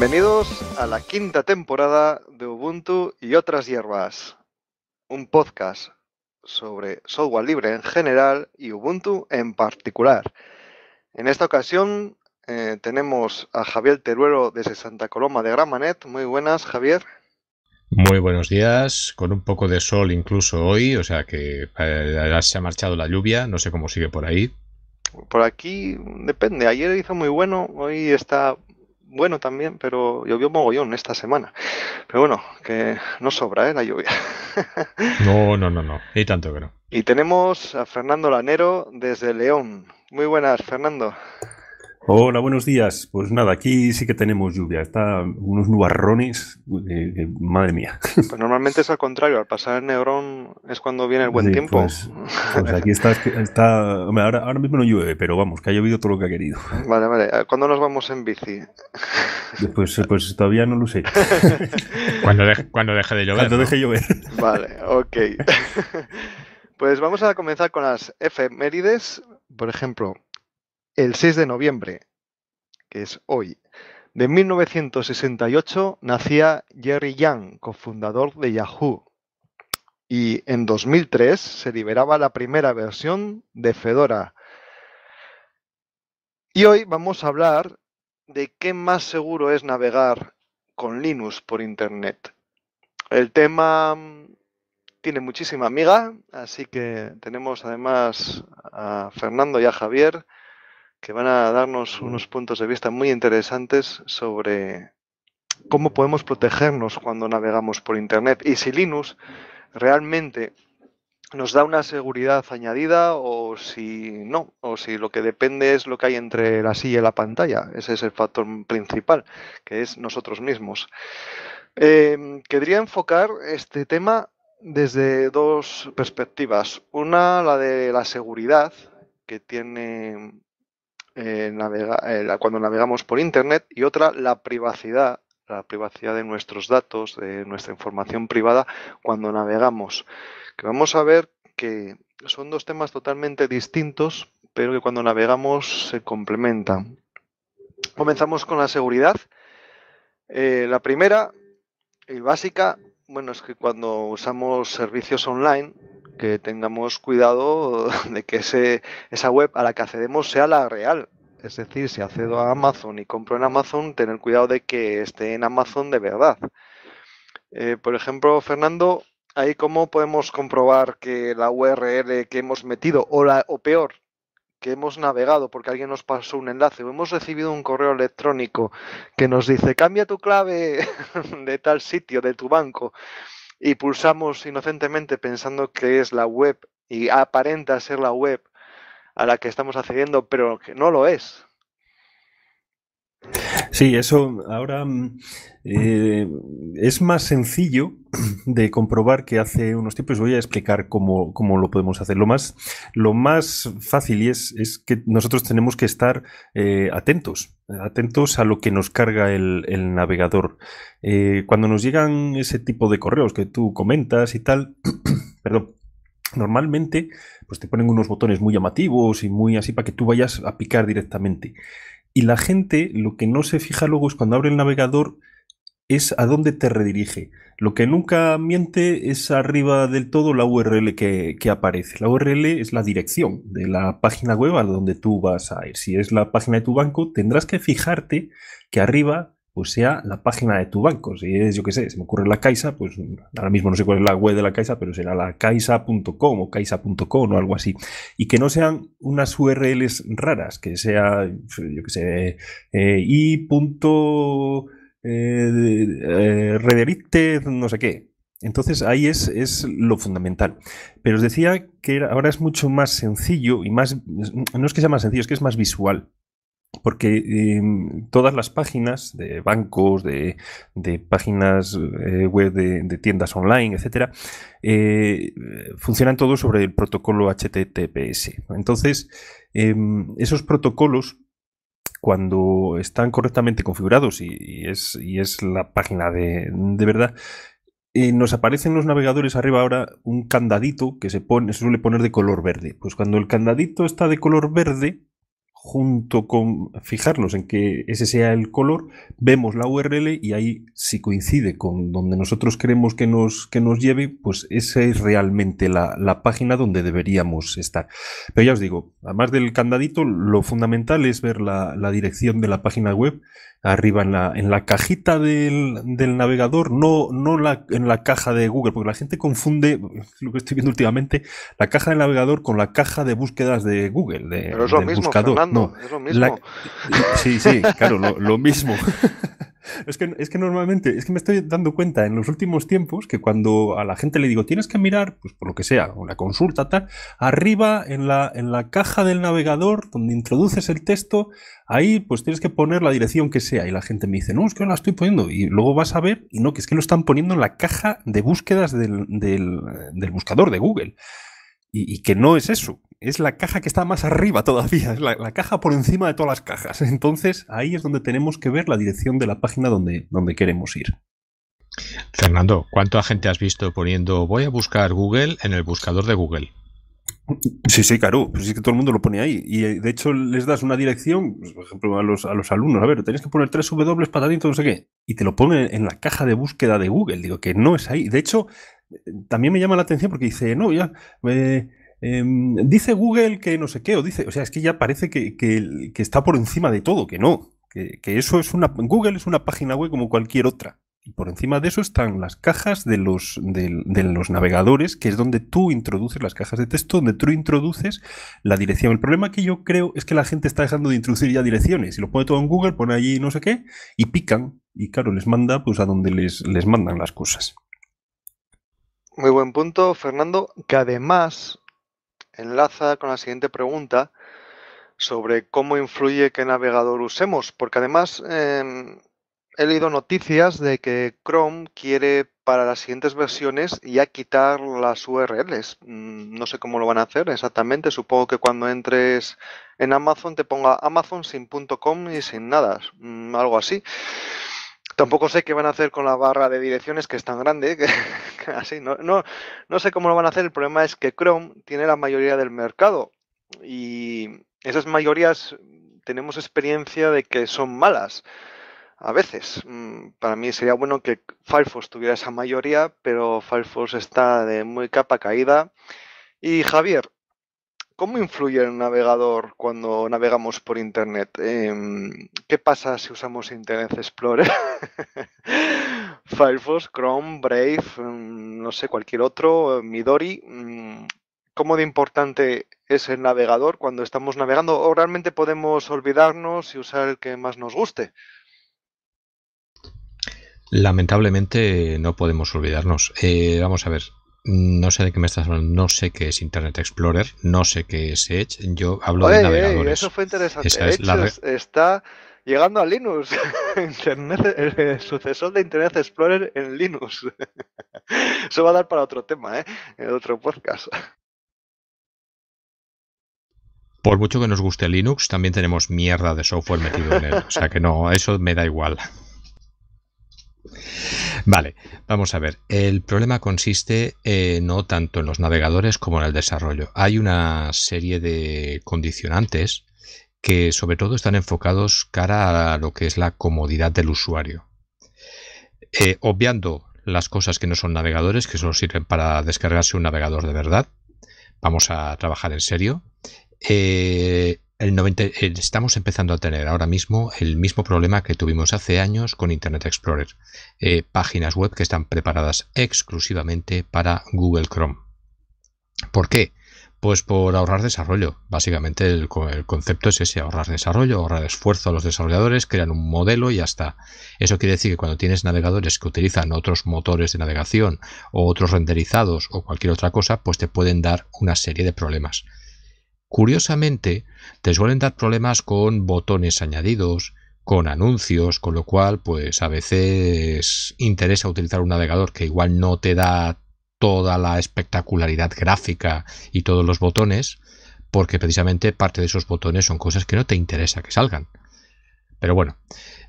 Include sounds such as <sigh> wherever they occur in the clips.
Bienvenidos a la quinta temporada de Ubuntu y otras hierbas, un podcast sobre software libre en general y Ubuntu en particular. En esta ocasión eh, tenemos a Javier Teruelo desde Santa Coloma de Gramanet. Muy buenas, Javier. Muy buenos días, con un poco de sol incluso hoy, o sea que eh, se ha marchado la lluvia, no sé cómo sigue por ahí, por aquí depende. Ayer hizo muy bueno, hoy está bueno también, pero llovió mogollón esta semana. Pero bueno, que no sobra ¿eh? la lluvia. <laughs> No, no, no, no. Y tanto que no. Y tenemos a Fernando Lanero desde León. Muy buenas, Fernando. Hola, buenos días. Pues nada, aquí sí que tenemos lluvia. Está unos nubarrones. Eh, eh, madre mía. <laughs> Pues normalmente es al contrario. Al pasar el neurón es cuando viene el buen tiempo. Pues, pues, aquí está. ahora, mismo no llueve, pero vamos, que ha llovido todo lo que ha querido. <laughs> Vale, vale. Eh, ¿Cuándo nos vamos en bici? Pues, pues, todavía no lo sé. <laughs> cuando, deje de llover. Cuando deje de llover. Vale, ok. Pues vamos a comenzar con las efemérides. Por ejemplo, el 6 de noviembre, que es hoy, de 1968 nacía Jerry Yang, cofundador de Yahoo. Y en 2003 se liberaba la primera versión de Fedora. Y hoy vamos a hablar de qué más seguro es navegar con Linux por Internet. El tema mm, tiene muchísima amiga, así que tenemos además a Fernando y a Javier que van a darnos unos puntos de vista muy interesantes sobre cómo podemos protegernos cuando navegamos por Internet y si Linux realmente nos da una seguridad añadida o si no, o si lo que depende es lo que hay entre la silla y la pantalla. Ese es el factor principal, que es nosotros mismos. Em, quería enfocar este tema desde dos perspectivas. Una, la de la seguridad, que tiene eh, eh, cuando navegamos por Internet y otra la privacidad, la privacidad de nuestros datos, de nuestra información privada cuando navegamos. Que vamos a ver que son dos temas totalmente distintos, pero que cuando navegamos se complementan. Comenzamos con la seguridad. Eh, la primera y básica, bueno, es que cuando usamos servicios online, que tengamos cuidado <laughs> de que esa web a la que accedemos sea la real. Es decir, si accedo a Amazon y compro en Amazon, tener cuidado de que esté en Amazon de verdad. Eh, por ejemplo, Fernando, ahí cómo podemos comprobar que la URL que hemos metido, o, la, o peor, que hemos navegado porque alguien nos pasó un enlace o hemos recibido un correo electrónico que nos dice cambia tu clave <laughs> de tal sitio, de tu banco y pulsamos inocentemente pensando que es la web y aparenta ser la web a la que estamos accediendo, pero que no lo es. Sí, eso ahora mm, eh, es más sencillo <clears throat> de comprobar que hace unos tiempos. Voy a explicar cómo, lo podemos hacer. Lo más, lo más fácil es, es que nosotros tenemos que estar eh, atentos, atentos a lo que nos carga el, navegador. Eh, cuando nos llegan ese tipo de correos que tú comentas y tal, <clears throat> perdón, normalmente pues te ponen unos botones muy llamativos y muy así para que tú vayas a picar directamente. Y la gente lo que no se fija luego es cuando abre el navegador es a dónde te redirige. Lo que nunca miente es arriba del todo la URL que, aparece. La URL es la dirección de la página web a donde tú vas a ir. Si es la página de tu banco, tendrás que fijarte que arriba pues sea la página de tu banco. Si es, yo qué sé, se me ocurre la Caixa, pues ahora mismo no sé cuál es la web de la Caixa, pero será la caixa.com o caixa.com o algo así. Y que no sean unas URLs raras, que sea, yo qué sé, eh, i. Eh, eh no sé qué. Entonces ahí es, es, lo fundamental. Pero os decía que ahora es mucho más sencillo y más, no es que sea más sencillo, es que es más visual porque em, todas las páginas de bancos, de, páginas eh, web de, tiendas online, etcétera, eh, funcionan todo sobre el protocolo HTTPS. Entonces, em, esos protocolos, cuando están correctamente configurados y, es, la página de, verdad, eh, nos aparecen los navegadores arriba ahora un candadito que se, pone, se suele poner de color verde. Pues cuando el candadito está de color verde, junto con fijarnos en que ese sea el color, vemos la URL y ahí si coincide con donde nosotros queremos que nos, que nos lleve, pues esa es realmente la, la, página donde deberíamos estar. Pero ya os digo, además del candadito, lo fundamental es ver la, la dirección de la página web arriba en la, en la cajita del, navegador, no, no la, en la caja de Google, porque la gente confunde lo que estoy viendo últimamente, la caja del navegador con la caja de búsquedas de Google, de, Pero es lo mismo, buscador. es lo mismo. sí, sí, claro, lo mismo. <laughs> Es que, normalmente, es que me estoy dando cuenta en los últimos tiempos que cuando a la gente le digo tienes que mirar, pues por lo que sea, una consulta, tal, arriba en la, en la caja del navegador donde introduces el texto, ahí pues tienes que poner la dirección que sea. Y la gente me dice, no, es que no la estoy poniendo. Y luego vas a ver, y no, que es que lo están poniendo en la caja de búsquedas del, del, buscador de Google. y que no es eso es la caja que está más arriba todavía, es la, caja por encima de todas las cajas. Entonces ahí es donde tenemos que ver la dirección de la página donde, donde queremos ir. Fernando, ¿cuánta gente has visto poniendo voy a buscar Google en el buscador de Google? Sí, sí, claro, pues es que todo el mundo lo pone ahí. Y eh, de hecho les das una dirección, pues, por ejemplo, a los, alumnos, a ver, tienes que poner tres W patadito, no sé qué, y te lo ponen en la caja de búsqueda de Google. Digo que no es ahí. De hecho, eh, también me llama la atención porque dice, no, ya, Em, dice Google que no sé qué, o dice, o sea, es que ya parece que, está por encima de todo, que no, que, eso es una, Google es una página web como cualquier otra. Y por encima de eso están las cajas de los, navegadores, que es donde tú introduces las cajas de texto, donde tú introduces la dirección. El problema que yo creo es que la gente está dejando de introducir ya direcciones. Y lo pone todo en Google, pone allí no sé qué, y pican. Y claro, les manda pues a donde les, les mandan las cosas. Muy buen punto, Fernando, que además enlaza con la siguiente pregunta sobre cómo influye qué navegador usemos, porque además em, he leído noticias de que Chrome quiere para las siguientes versiones ya quitar las URLs. Mm, no sé cómo lo van a hacer exactamente. Supongo que cuando entres en Amazon te ponga Amazon sin .com y sin nada, mm, algo así. Tampoco sé qué van a hacer con la barra de direcciones que es tan grande, <laughs> no, no, no sé cómo lo van a hacer. El problema es que Chrome tiene la mayoría del mercado y esas mayorías tenemos experiencia de que son malas a veces. Mm, para mí sería bueno que Firefox tuviera esa mayoría, pero Firefox está de muy capa caída. Y Javier, ¿Cómo influye el navegador cuando navegamos por Internet? Em, ¿Qué pasa si usamos Internet Explorer? <laughs> Firefox, Chrome, Brave, mm, no sé, cualquier otro, eh, Midori. Mm, ¿Cómo de importante es el navegador cuando estamos navegando? ¿O realmente podemos olvidarnos y usar el que más nos guste? Lamentablemente no podemos olvidarnos. Eh, vamos a ver, no sé de qué me estás hablando, no sé qué es Internet Explorer, no sé qué es Edge, yo hablo de navegadores. eso fue interesante. está llegando a Linux, <laughs> Internet, el eh, sucesor de Internet Explorer en Linux. <laughs> Eso va a dar para otro tema, ¿eh? En otro podcast. Por mucho que nos guste Linux, también tenemos mierda de software metido en él. O sea que no, eso me da igual. Vale, vamos a ver. El problema consiste eh, no tanto en los navegadores como en el desarrollo. Hay una serie de condicionantes que sobre todo están enfocados cara a lo que es la comodidad del usuario. Eh, obviando las cosas que no son navegadores, que solo sirven para descargarse un navegador de verdad, vamos a trabajar en serio. Eh, estamos empezando a tener ahora mismo el mismo problema que tuvimos hace años con Internet Explorer. Eh, páginas web que están preparadas exclusivamente para Google Chrome. ¿Por qué? Pues por ahorrar desarrollo. Básicamente el, el, concepto es ese, ahorrar desarrollo, ahorrar esfuerzo a los desarrolladores, crean un modelo y ya está. Eso quiere decir que cuando tienes navegadores que utilizan otros motores de navegación o otros renderizados o cualquier otra cosa, pues te pueden dar una serie de problemas. Curiosamente, te suelen dar problemas con botones añadidos, con anuncios, con lo cual, pues a veces interesa utilizar un navegador que igual no te da toda la espectacularidad gráfica y todos los botones, porque precisamente parte de esos botones son cosas que no te interesa que salgan. Pero bueno,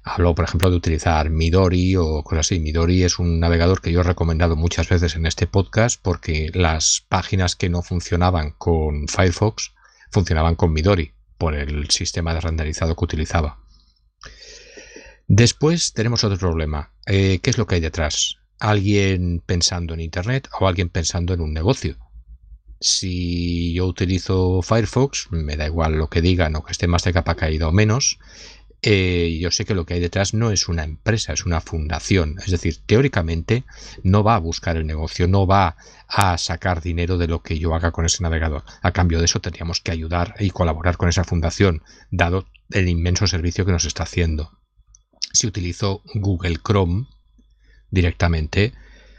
hablo por ejemplo de utilizar Midori o cosas así. Midori es un navegador que yo he recomendado muchas veces en este podcast porque las páginas que no funcionaban con Firefox funcionaban con Midori, por el sistema de renderizado que utilizaba. Después tenemos otro problema. Eh, ¿Qué es lo que hay detrás? ¿Alguien pensando en Internet o alguien pensando en un negocio? Si yo utilizo Firefox, me da igual lo que digan o que esté más de capa caída o menos, eh, yo sé que lo que hay detrás no es una empresa, es una fundación. Es decir, teóricamente no va a buscar el negocio, no va a sacar dinero de lo que yo haga con ese navegador. A cambio de eso tendríamos que ayudar y colaborar con esa fundación, dado el inmenso servicio que nos está haciendo. Si utilizo Google Chrome directamente,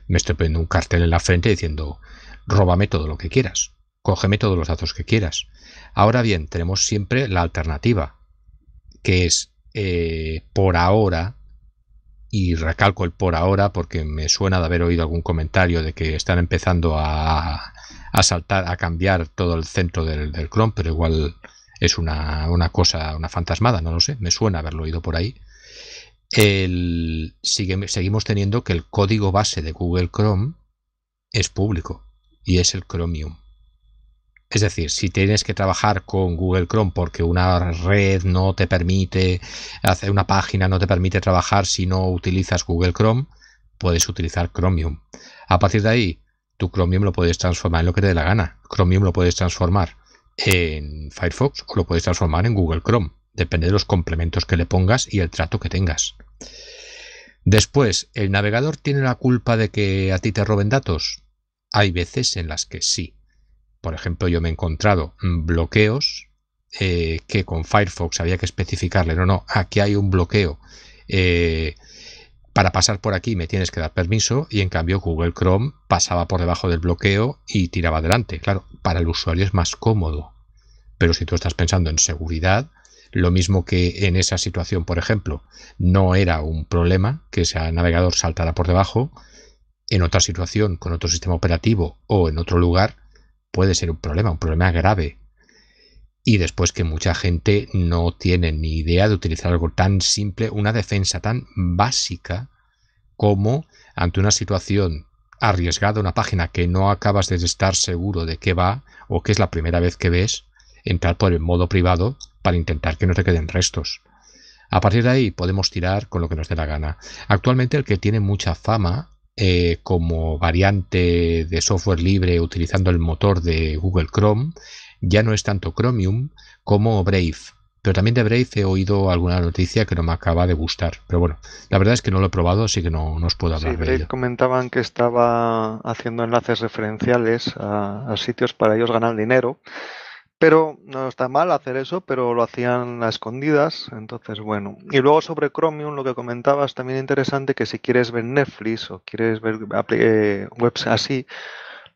me estoy poniendo un cartel en la frente diciendo, róbame todo lo que quieras, cógeme todos los datos que quieras. Ahora bien, tenemos siempre la alternativa, que es eh, por ahora, y recalco el por ahora porque me suena de haber oído algún comentario de que están empezando a, a saltar, a cambiar todo el centro del, del pero igual es una, una, cosa, una fantasmada, no lo sé, me suena haberlo oído por ahí. El, sigue, seguimos teniendo que el código base de Google Chrome es público y es el Chromium. Es decir, si tienes que trabajar con Google Chrome porque una red no te permite hacer una página, no te permite trabajar si no utilizas Google Chrome, puedes utilizar Chromium. A partir de ahí, tu Chromium lo puedes transformar en lo que te dé la gana. Chromium lo puedes transformar en Firefox o lo puedes transformar en Google Chrome. Depende de los complementos que le pongas y el trato que tengas. Después, ¿el navegador tiene la culpa de que a ti te roben datos? Hay veces en las que sí. Por ejemplo, yo me he encontrado mm, bloqueos eh, que con Firefox había que especificarle, no, no, aquí hay un bloqueo. Eh, para pasar por aquí me tienes que dar permiso y en cambio Google Chrome pasaba por debajo del bloqueo y tiraba adelante. Claro, para el usuario es más cómodo. Pero si tú estás pensando en seguridad, lo mismo que en esa situación, por ejemplo, no era un problema que ese navegador saltara por debajo, en otra situación, con otro sistema operativo o en otro lugar, puede ser un problema, un problema grave. Y después que mucha gente no tiene ni idea de utilizar algo tan simple, una defensa tan básica como ante una situación arriesgada, una página que no acabas de estar seguro de qué va o que es la primera vez que ves, entrar por el modo privado para intentar que no te queden restos. A partir de ahí podemos tirar con lo que nos dé la gana. Actualmente el que tiene mucha fama eh, como variante de software libre utilizando el motor de Google Chrome, ya no es tanto Chromium como Brave. Pero también de Brave he oído alguna noticia que no me acaba de gustar. Pero bueno, la verdad es que no lo he probado, así que no, os puedo hablar. de ello. comentaban que estaba haciendo enlaces referenciales a sitios para ellos ganar dinero pero no está mal hacer eso, pero lo hacían a escondidas, entonces bueno. Y luego sobre Chromium, lo que comentabas, también interesante que si quieres ver Netflix o quieres ver eh, webs así,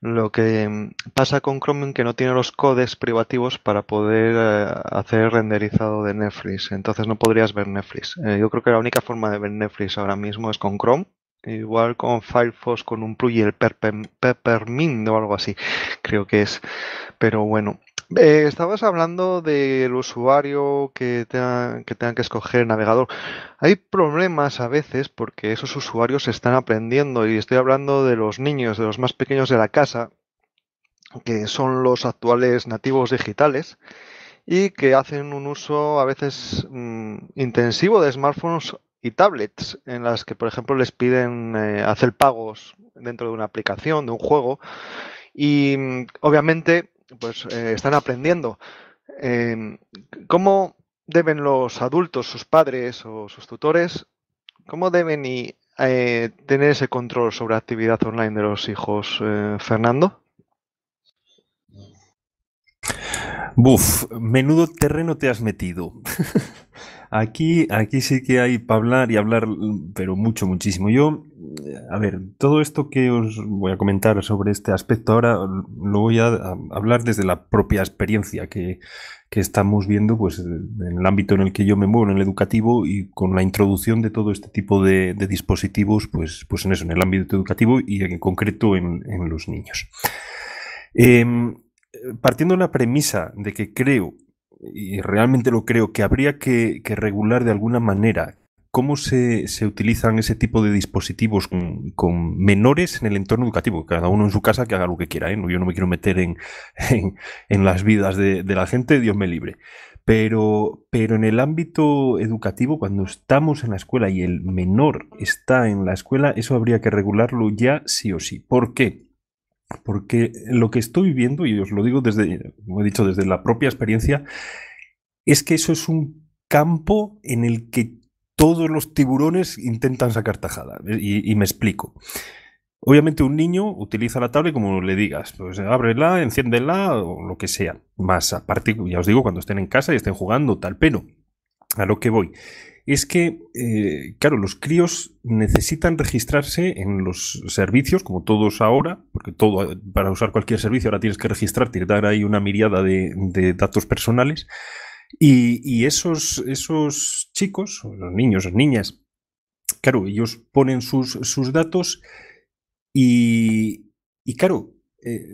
lo que pasa con Chromium que no tiene los codes privativos para poder eh, hacer renderizado de Netflix, entonces no podrías ver Netflix. Eh, yo creo que la única forma de ver Netflix ahora mismo es con Chrome igual con Firefox con un plugin el Peppermint o algo así creo que es pero bueno eh, estabas hablando del usuario que tenga, que que escoger el navegador. Hay problemas a veces porque esos usuarios están aprendiendo y estoy hablando de los niños, de los más pequeños de la casa, que son los actuales nativos digitales y que hacen un uso a veces mm, intensivo de smartphones y tablets en las que, por ejemplo, les piden eh, hacer pagos dentro de una aplicación, de un juego. Y mm, obviamente pues eh, están aprendiendo. Em, ¿Cómo deben los adultos, sus padres o sus tutores, cómo deben y, eh, tener ese control sobre la actividad online de los hijos, eh, Fernando? Buf, menudo terreno te has metido. <laughs> Aquí, aquí sí que hay para hablar y hablar, mm, pero mucho, muchísimo. Yo, mm, a ver, todo esto que os voy a comentar sobre este aspecto ahora mm, lo voy a, hablar desde la propia experiencia que, estamos viendo pues, en el ámbito en el que yo me muevo, en el educativo, y con la introducción de todo este tipo de, dispositivos, pues, pues en eso, en el ámbito educativo y en concreto en, los niños. Em, eh, partiendo de la premisa de que creo y realmente lo creo, que habría que, regular de alguna manera cómo se, se, utilizan ese tipo de dispositivos con, menores en el entorno educativo. Cada uno en su casa que haga lo que quiera. ¿eh? Yo no me quiero meter <laughs> en, en, las vidas de, de, la gente, Dios me libre. Pero, pero en el ámbito educativo, cuando estamos en la escuela y el menor está en la escuela, eso habría que regularlo ya sí o sí. ¿Por qué? porque lo que estoy viendo, y os lo digo desde, he dicho, desde la propia experiencia, es que eso es un campo en el que todos los tiburones intentan sacar tajada. Y, me explico. Obviamente un niño utiliza la tablet como le digas, pues ábrela, enciéndela o lo que sea. Más aparte, ya os digo, cuando estén en casa y estén jugando, tal, pero a lo que voy es que, eh, claro, los críos necesitan registrarse en los servicios, como todos ahora, porque todo para usar cualquier servicio ahora tienes que registrarte y dar ahí una mirada de, datos personales. Y, esos, esos chicos, los niños, las niñas, claro, ellos ponen sus, datos y, claro, eh,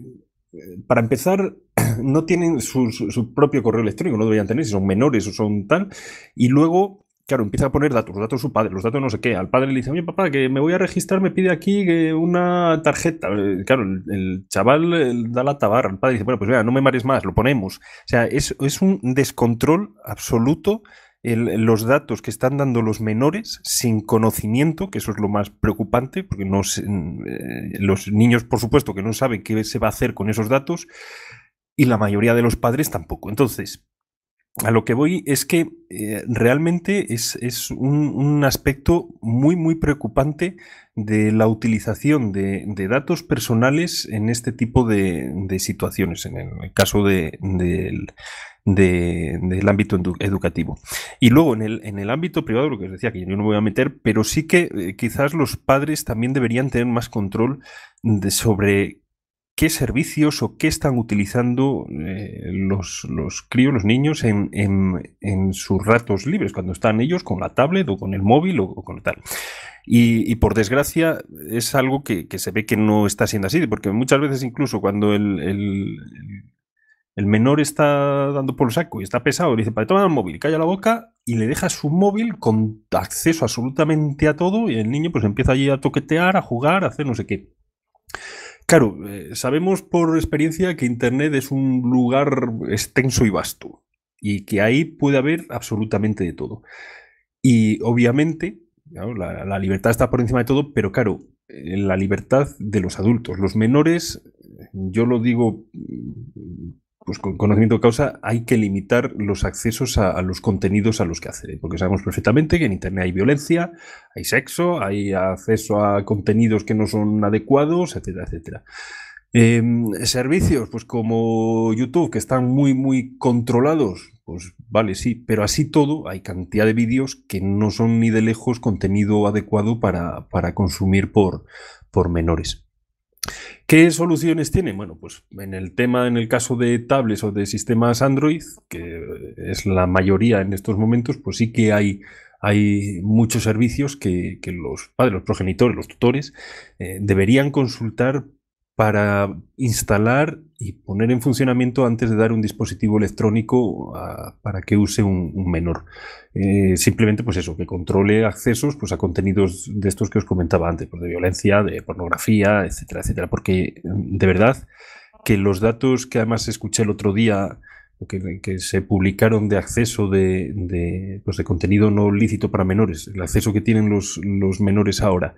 para empezar, <clears throat> no tienen su, propio correo electrónico, no deberían tener si son menores o son tal. Y luego claro, empieza a poner datos, los datos de su padre, los datos no sé qué. Al padre le dice, oye, papá, que me voy a registrar, me pide aquí una tarjeta. Eh, claro, el, chaval da la tabarra. El padre dice, bueno, pues vea, no me mares más, lo ponemos. O sea, es, es un descontrol absoluto los datos que están dando los menores sin conocimiento, que eso es lo más preocupante, porque no mm, eh, los niños, por supuesto, que no saben qué se va a hacer con esos datos, y la mayoría de los padres tampoco. Entonces, a lo que voy es que eh, realmente es, un, aspecto muy, muy preocupante de la utilización de, datos personales en este tipo de, situaciones, en el caso del ámbito educativo. Y luego en el, en el ámbito privado, lo que os decía, que yo no me voy a meter, pero sí que eh, quizás los padres también deberían tener más control sobre qué servicios o qué están utilizando eh, los, críos, los niños en, sus ratos libres, cuando están ellos con la tablet o con el móvil o, con tal. Y, por desgracia es algo que, se ve que no está siendo así, porque muchas veces incluso cuando el, el, menor está dando por el saco y está pesado, le dice, para tomar el móvil, calla la boca y le deja su móvil con acceso absolutamente a todo y el niño pues empieza allí a toquetear, a jugar, a hacer no sé qué. Claro, eh, sabemos por experiencia que Internet es un lugar extenso y vasto y que ahí puede haber absolutamente de todo. Y obviamente, la, la, libertad está por encima de todo, pero claro, eh, la libertad de los adultos, los menores, yo lo digo pues con conocimiento de causa hay que limitar los accesos a, los contenidos a los que accede, porque sabemos perfectamente que en Internet hay violencia, hay sexo, hay acceso a contenidos que no son adecuados, etcétera, etcétera. Em, servicios, pues como YouTube, que están muy, muy controlados, pues vale, sí, pero así todo hay cantidad de vídeos que no son ni de lejos contenido adecuado para, consumir por, por menores. ¿Qué soluciones tiene? Bueno, pues en el tema, en el caso de tablets o de sistemas Android, que es la mayoría en estos momentos, pues sí que hay, hay muchos servicios que, los padres, los progenitores, los tutores eh, deberían consultar para instalar y poner en funcionamiento antes de dar un dispositivo electrónico ah, para que use un, menor. Eh, simplemente, pues eso, que controle accesos pues, a contenidos de estos que os comentaba antes, pues, de violencia, de pornografía, etcétera, etcétera. Porque mm, de verdad que los datos que además escuché el otro día que, se publicaron de acceso de, pues de, contenido no lícito para menores, el acceso que tienen los menores ahora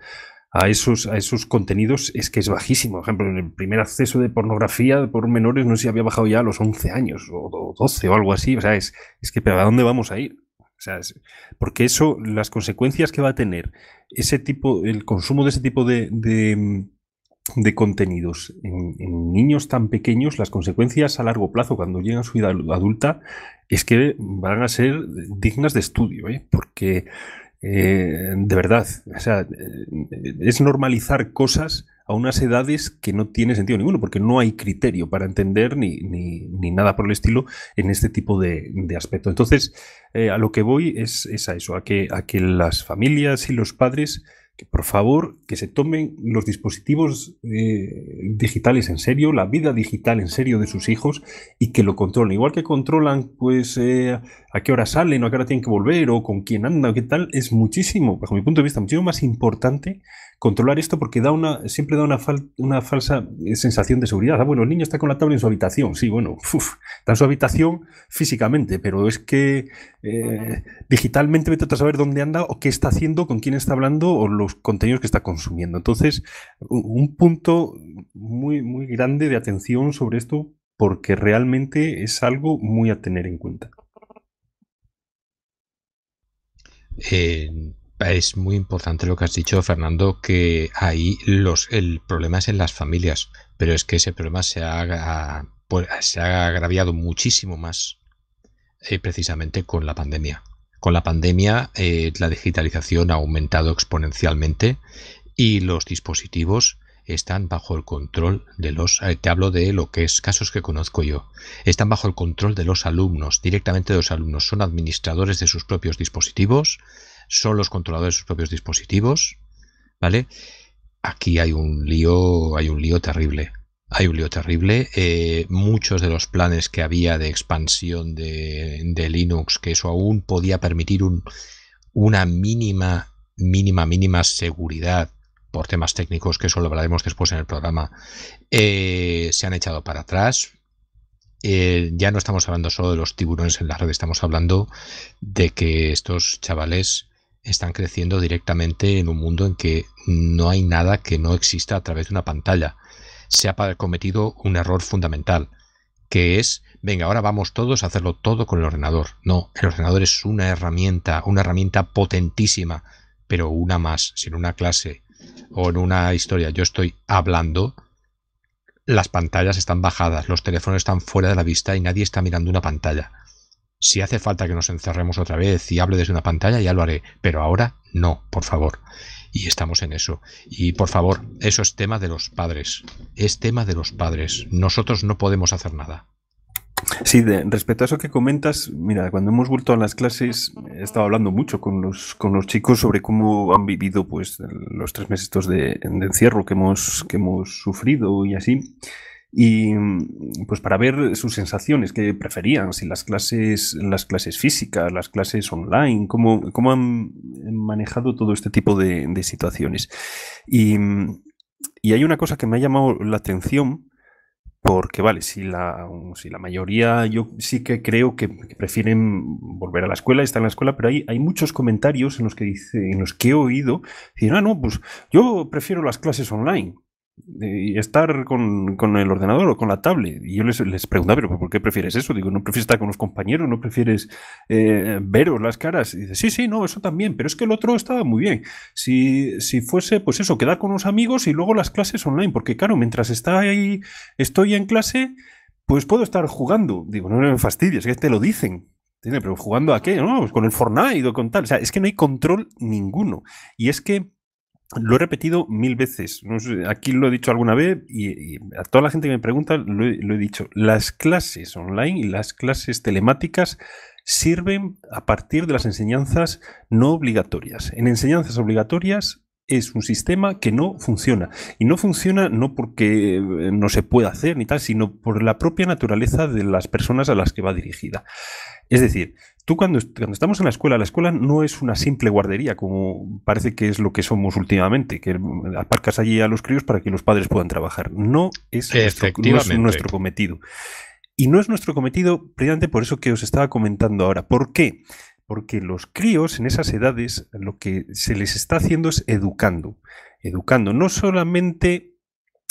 a esos, a esos contenidos es que es bajísimo. Por ejemplo, en el primer acceso de pornografía por menores no sé si había bajado ya a los 11 años o 12 o algo así. O sea, es, es que, ¿pero a dónde vamos a ir? O sea, porque eso, las consecuencias que va a tener ese tipo, el consumo de ese tipo de, de contenidos en, niños tan pequeños, las consecuencias a largo plazo cuando llegan a su vida adulta es que van a ser dignas de estudio, ¿eh? porque eh, de verdad, o sea, eh, es normalizar cosas a unas edades que no tiene sentido ninguno, porque no hay criterio para entender ni, nada por el estilo en este tipo de, de aspecto. Entonces, eh, a lo que voy es, a eso, a que, a que las familias y los padres que por favor que se tomen los dispositivos eh, digitales en serio, la vida digital en serio de sus hijos y que lo controlen. Igual que controlan pues eh, a qué hora salen o a qué hora tienen que volver o con quién andan o qué tal, es muchísimo, bajo mi punto de vista, muchísimo más importante controlar esto porque da una, siempre da una, falsa eh, sensación de seguridad. Ah, bueno, el niño está con la tabla en su habitación. Sí, bueno, está en su habitación físicamente, pero es que eh, digitalmente digitalmente trata de saber dónde anda o qué está haciendo, con quién está hablando o los contenidos que está consumiendo. Entonces, un punto muy, muy grande de atención sobre esto porque realmente es algo muy a tener en cuenta. Eh, es muy importante lo que has dicho, Fernando, que ahí los, el problema es en las familias, pero es que ese problema se ha, pues, se ha agraviado muchísimo más eh, precisamente con la pandemia. Con la pandemia eh, la digitalización ha aumentado exponencialmente y los dispositivos están bajo el control de los, eh, te hablo de lo que es casos que conozco yo, están bajo el control de los alumnos, directamente de los alumnos, son administradores de sus propios dispositivos son los controladores de sus propios dispositivos, ¿vale? Aquí hay un lío, hay un lío terrible. Hay un lío terrible. Eh, muchos de los planes que había de expansión de, Linux, que eso aún podía permitir una mínima, mínima, mínima seguridad por temas técnicos, que eso lo hablaremos después en el programa, eh, se han echado para atrás. Eh, ya no estamos hablando solo de los tiburones en la red, estamos hablando de que estos chavales están creciendo directamente en un mundo en que no hay nada que no exista a través de una pantalla. Se ha cometido un error fundamental, que es, venga, ahora vamos todos a hacerlo todo con el ordenador. No, el ordenador es una herramienta, una herramienta potentísima, pero una más, si en una clase o en una historia yo estoy hablando, las pantallas están bajadas, los teléfonos están fuera de la vista y nadie está mirando una pantalla si hace falta que nos encerremos otra vez y hable desde una pantalla, ya lo haré, pero ahora no, por favor. Y estamos en eso. Y por favor, eso es tema de los padres. Es tema de los padres. Nosotros no podemos hacer nada. Sí, de, respecto a eso que comentas, mira, cuando hemos vuelto a las clases he estado hablando mucho con los, con los chicos sobre cómo han vivido pues, los tres meses estos de, encierro que hemos, que hemos sufrido y así y mm, pues para ver sus sensaciones, qué preferían, si las clases, las clases físicas, las clases online, cómo, cómo han manejado todo este tipo de, situaciones. Y, y, hay una cosa que me ha llamado la atención, porque vale, si la, si la mayoría, yo sí que creo que, prefieren volver a la escuela, estar en la escuela, pero hay, hay muchos comentarios en los que dice, en los que he oído, dicen, ah, no, pues yo prefiero las clases online y estar con, el ordenador o con la tablet. Y yo les, les, preguntaba, pero ¿por qué prefieres eso? Digo, ¿no prefieres estar con los compañeros? ¿No prefieres eh, veros las caras? Y dice, sí, sí, no, eso también, pero es que el otro estaba muy bien. Si, si fuese, pues eso, quedar con los amigos y luego las clases online, porque claro, mientras está ahí, estoy en clase, pues puedo estar jugando. Digo, no me fastidies, que te lo dicen. ¿Pero jugando a qué? No, pues con el Fortnite o con tal. O sea, es que no hay control ninguno. Y es que lo he repetido mil veces. Aquí lo he dicho alguna vez y, a toda la gente que me pregunta lo he, dicho. Las clases online y las clases telemáticas sirven a partir de las enseñanzas no obligatorias. En enseñanzas obligatorias es un sistema que no funciona. Y no funciona no porque eh, no se pueda hacer ni tal, sino por la propia naturaleza de las personas a las que va dirigida. Es decir, tú cuando, cuando estamos en la escuela, la escuela no es una simple guardería, como parece que es lo que somos últimamente, que aparcas allí a los críos para que los padres puedan trabajar. No es, nuestro, no es nuestro cometido. Y no es nuestro cometido precisamente por eso que os estaba comentando ahora. ¿Por qué? porque los críos en esas edades lo que se les está haciendo es educando, educando no solamente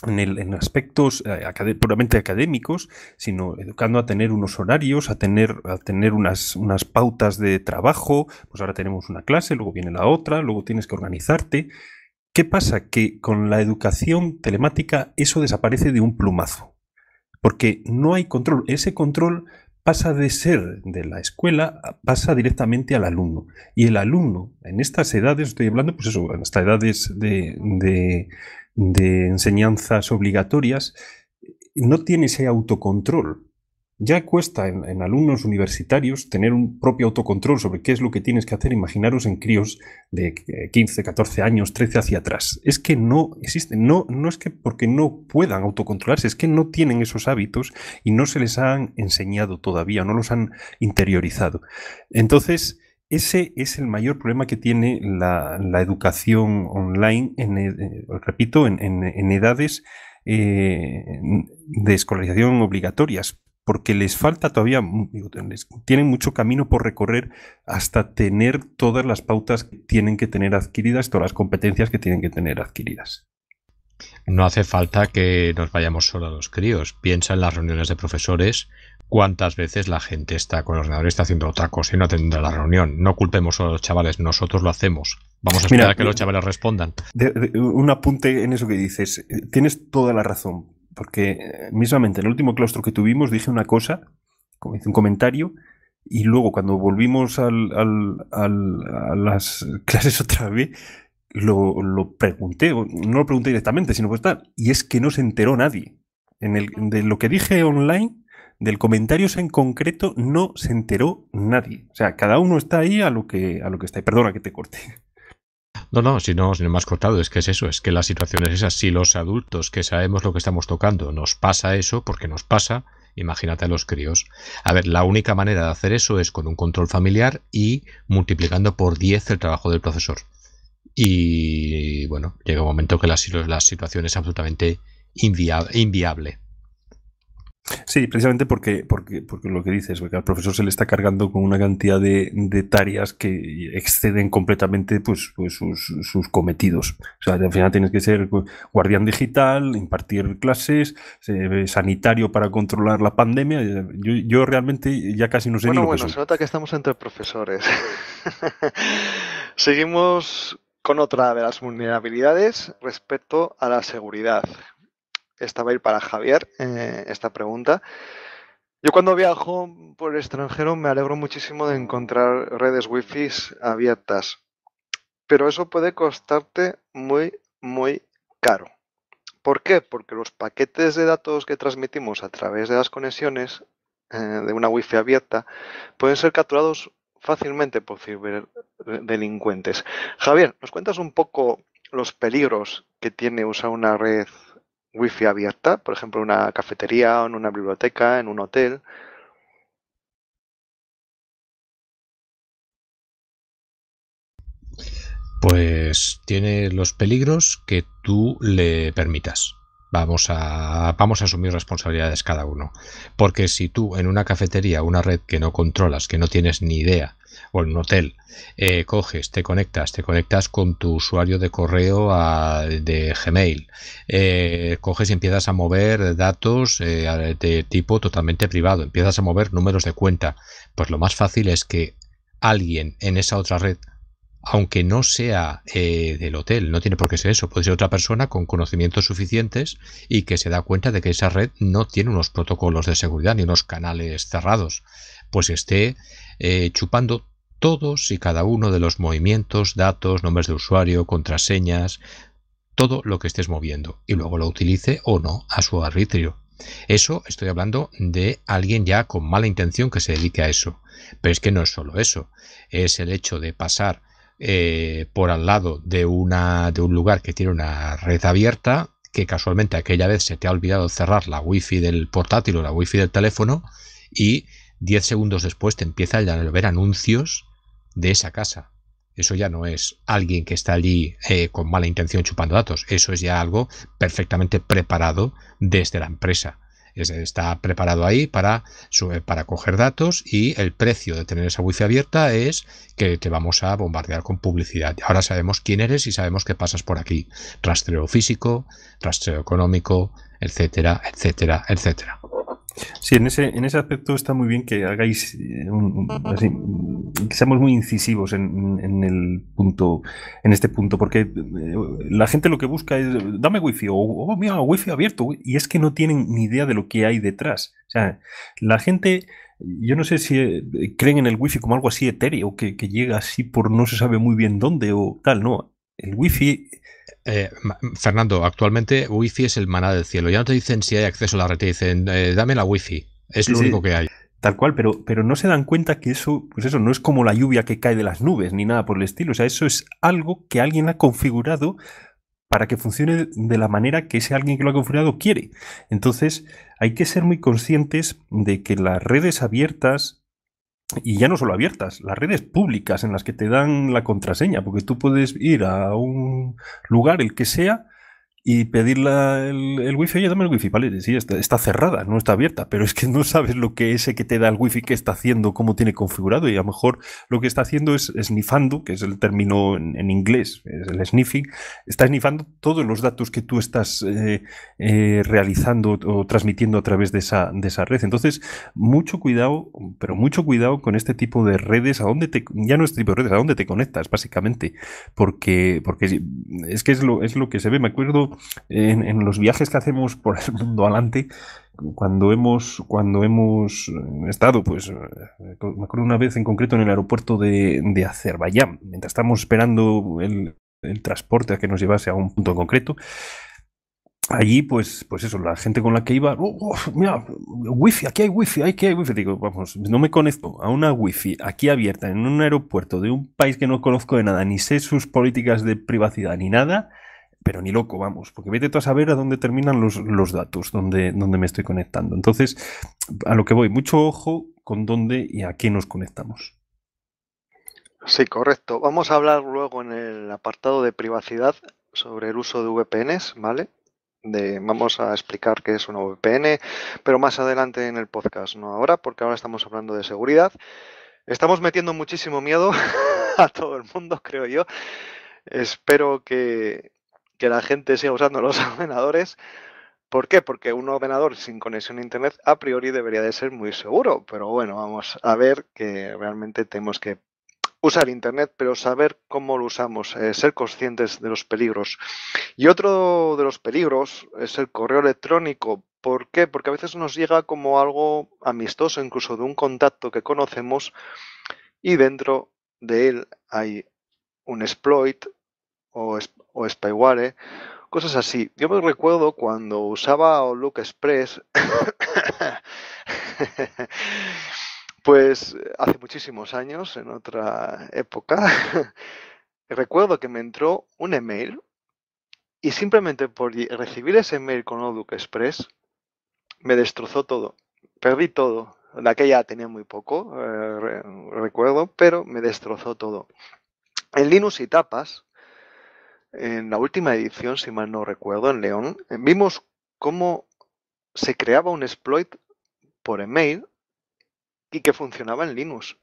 en, aspectos eh, puramente académicos, sino educando a tener unos horarios, a tener, a tener unas, unas pautas de trabajo, pues ahora tenemos una clase, luego viene la otra, luego tienes que organizarte. ¿Qué pasa? Que con la educación telemática eso desaparece de un plumazo, porque no hay control. Ese control pasa de ser de la escuela, pasa directamente al alumno. Y el alumno, en estas edades, estoy hablando, pues eso, en estas edades de, de enseñanzas obligatorias, no tiene ese autocontrol ya cuesta en, alumnos universitarios tener un propio autocontrol sobre qué es lo que tienes que hacer. Imaginaros en críos de 15, eh, 14 años, 13 hacia atrás. Es que no existe. no, no es que porque no puedan autocontrolarse, es que no tienen esos hábitos y no se les han enseñado todavía, no los han interiorizado. Entonces, ese es el mayor problema que tiene la, educación online, en, eh, repito, en, edades eh, de escolarización obligatorias, porque les falta todavía, mm, tienen mucho camino por recorrer hasta tener todas las pautas que tienen que tener adquiridas, todas las competencias que tienen que tener adquiridas. No hace falta que nos vayamos solo a los críos. Piensa en las reuniones de profesores, cuántas veces la gente está con los ordenador y está haciendo otra cosa y no atendiendo la reunión. No culpemos a los chavales, nosotros lo hacemos. Vamos a esperar a que los eh, chavales respondan. un apunte en eso que dices. Eh, tienes toda la razón porque eh, mismamente en el último claustro que tuvimos dije una cosa, como hice un comentario, y luego cuando volvimos a las <laughs> clases otra vez, lo, pregunté, no lo pregunté directamente, sino pues tal, y es que no se enteró nadie. En el, de lo que dije online, del comentario en concreto, no se enteró nadie. O sea, cada uno está ahí a lo que, a lo que está. Perdona que te corte. No, no, si no, si me has cortado, es que es eso, es que la situación es esa. Si los adultos que sabemos lo que estamos tocando nos pasa eso, porque nos pasa, imagínate a los críos. A ver, la única manera de hacer eso es con un control familiar y multiplicando por 10 el trabajo del profesor. Y bueno, llega un momento que la, situación es absolutamente inviable. Sí, precisamente porque, porque, porque lo que dices, porque al profesor se le está cargando con una cantidad de, tareas que exceden completamente pues, pues sus, cometidos. O sea, al final tienes que ser guardián digital, impartir clases, eh, sanitario para controlar la pandemia. Eh, yo, realmente ya casi no sé ni lo bueno, se nota que estamos entre profesores. <laughs> Seguimos con otra de las vulnerabilidades respecto a la seguridad. Estaba ahí ir para Javier, eh, esta pregunta. Yo cuando viajo por el extranjero me alegro muchísimo de encontrar redes wifi abiertas, pero eso puede costarte muy, muy caro. ¿Por qué? Porque los paquetes de datos que transmitimos a través de las conexiones eh, de una wifi abierta pueden ser capturados fácilmente por ciberdelincuentes. Javier, ¿nos cuentas un poco los peligros que tiene usar una red wifi abierta, por ejemplo, en una cafetería, en una biblioteca, en un hotel. Pues tiene los peligros que tú le permitas. Vamos a, vamos a asumir responsabilidades cada uno. Porque si tú en una cafetería, una red que no controlas, que no tienes ni idea, o en un hotel, eh, coges, te conectas, te conectas con tu usuario de correo de Gmail, eh, coges y empiezas a mover datos eh, de tipo totalmente privado, empiezas a mover números de cuenta, pues lo más fácil es que alguien en esa otra red aunque no sea eh, del hotel, no tiene por qué ser eso, puede ser otra persona con conocimientos suficientes y que se da cuenta de que esa red no tiene unos protocolos de seguridad ni unos canales cerrados, pues esté eh, chupando todos y cada uno de los movimientos, datos, nombres de usuario, contraseñas, todo lo que estés moviendo y luego lo utilice o no a su arbitrio. Eso estoy hablando de alguien ya con mala intención que se dedique a eso. Pero es que no es solo eso, es el hecho de pasar eh, por al lado de, una, de un lugar que tiene una red abierta, que casualmente aquella vez se te ha olvidado cerrar la wifi del portátil o la wifi del teléfono y 10 segundos después te empieza a ver anuncios de esa casa. Eso ya no es alguien que está allí eh, con mala intención chupando datos, eso es ya algo perfectamente preparado desde la empresa está preparado ahí para, eh, para coger datos y el precio de tener esa wifi abierta es que te vamos a bombardear con publicidad. Ahora sabemos quién eres y sabemos qué pasas por aquí. Rastreo físico, rastreo económico, etcétera, etcétera, etcétera. Sí, en ese, en ese aspecto está muy bien que hagáis, eh, que seamos muy incisivos en, el punto, en este punto, porque eh, la gente lo que busca es, dame wifi, o oh, mira, wifi abierto, y es que no tienen ni idea de lo que hay detrás. O sea, la gente, yo no sé si eh, creen en el wifi como algo así etéreo, que, que llega así por no se sabe muy bien dónde o tal, no. El wifi eh, Fernando, actualmente Wi-Fi es el maná del cielo. Ya no te dicen si hay acceso a la red, te dicen, eh, dame la Wi-Fi. Es lo único que hay. Tal cual, pero, pero no se dan cuenta que eso, pues eso no es como la lluvia que cae de las nubes ni nada por el estilo. O sea, eso es algo que alguien ha configurado para que funcione de la manera que ese alguien que lo ha configurado quiere. Entonces, hay que ser muy conscientes de que las redes abiertas y ya no solo abiertas, las redes públicas en las que te dan la contraseña, porque tú puedes ir a un lugar, el que sea, y pedirle el, wifi, oye, dame el wifi, vale, sí, está, cerrada, no está abierta, pero es que no sabes lo que ese que te da el wifi que está haciendo, cómo tiene configurado, y a lo mejor lo que está haciendo es sniffando, que es el término en, inglés, es el sniffing, está sniffando todos los datos que tú estás eh, eh, realizando o transmitiendo a través de esa, esa red. Entonces, mucho cuidado, pero mucho cuidado con este tipo de redes, a dónde te, ya no este tipo de redes, a dónde te conectas, básicamente, porque, porque es que es lo, es lo que se ve, me acuerdo en, los viajes que hacemos por el mundo adelante, cuando hemos, cuando hemos eh, estado, pues, eh, me acuerdo una vez en concreto en el aeropuerto de, de Azerbaiyán, mientras estábamos esperando el, el transporte a que nos llevase a un punto en concreto, Allí, pues, pues eso, la gente con la que iba, oh, mira, wifi, aquí hay wifi, aquí hay wifi. Digo, vamos, no me conecto a una wifi aquí abierta en un aeropuerto de un país que no conozco de nada, ni sé sus políticas de privacidad ni nada, pero ni loco, vamos, porque vete tú a saber a dónde terminan los, datos, dónde, me estoy conectando. Entonces, a lo que voy, mucho ojo con dónde y a qué nos conectamos. Sí, correcto. Vamos a hablar luego en el apartado de privacidad sobre el uso de VPNs, ¿vale? De, vamos a explicar qué es una VPN, pero más adelante en el podcast, no ahora, porque ahora estamos hablando de seguridad. Estamos metiendo muchísimo miedo <laughs> a todo el mundo, creo yo. Espero que, que la gente siga usando los <laughs> ordenadores. ¿Por qué? Porque un ordenador sin conexión a Internet a priori debería de ser muy seguro, pero bueno, vamos a ver que realmente tenemos que usar Internet, pero saber cómo lo usamos, eh, ser conscientes de los peligros. Y otro de los peligros es el correo electrónico. ¿Por qué? Porque a veces nos llega como algo amistoso, incluso de un contacto que conocemos, y dentro de él hay un exploit o, o Spyware, cosas así. Yo me recuerdo cuando usaba Outlook Express, <laughs> pues hace muchísimos años, en otra época, <laughs> recuerdo que me entró un email y simplemente por recibir ese email con Outlook Express, me destrozó todo. Perdí todo. en aquella tenía muy poco, eh, recuerdo, pero me destrozó todo. En Linux y Tapas, en la última edición, si mal no recuerdo, en León, eh, vimos cómo se creaba un exploit por email y que funcionaba en Linux.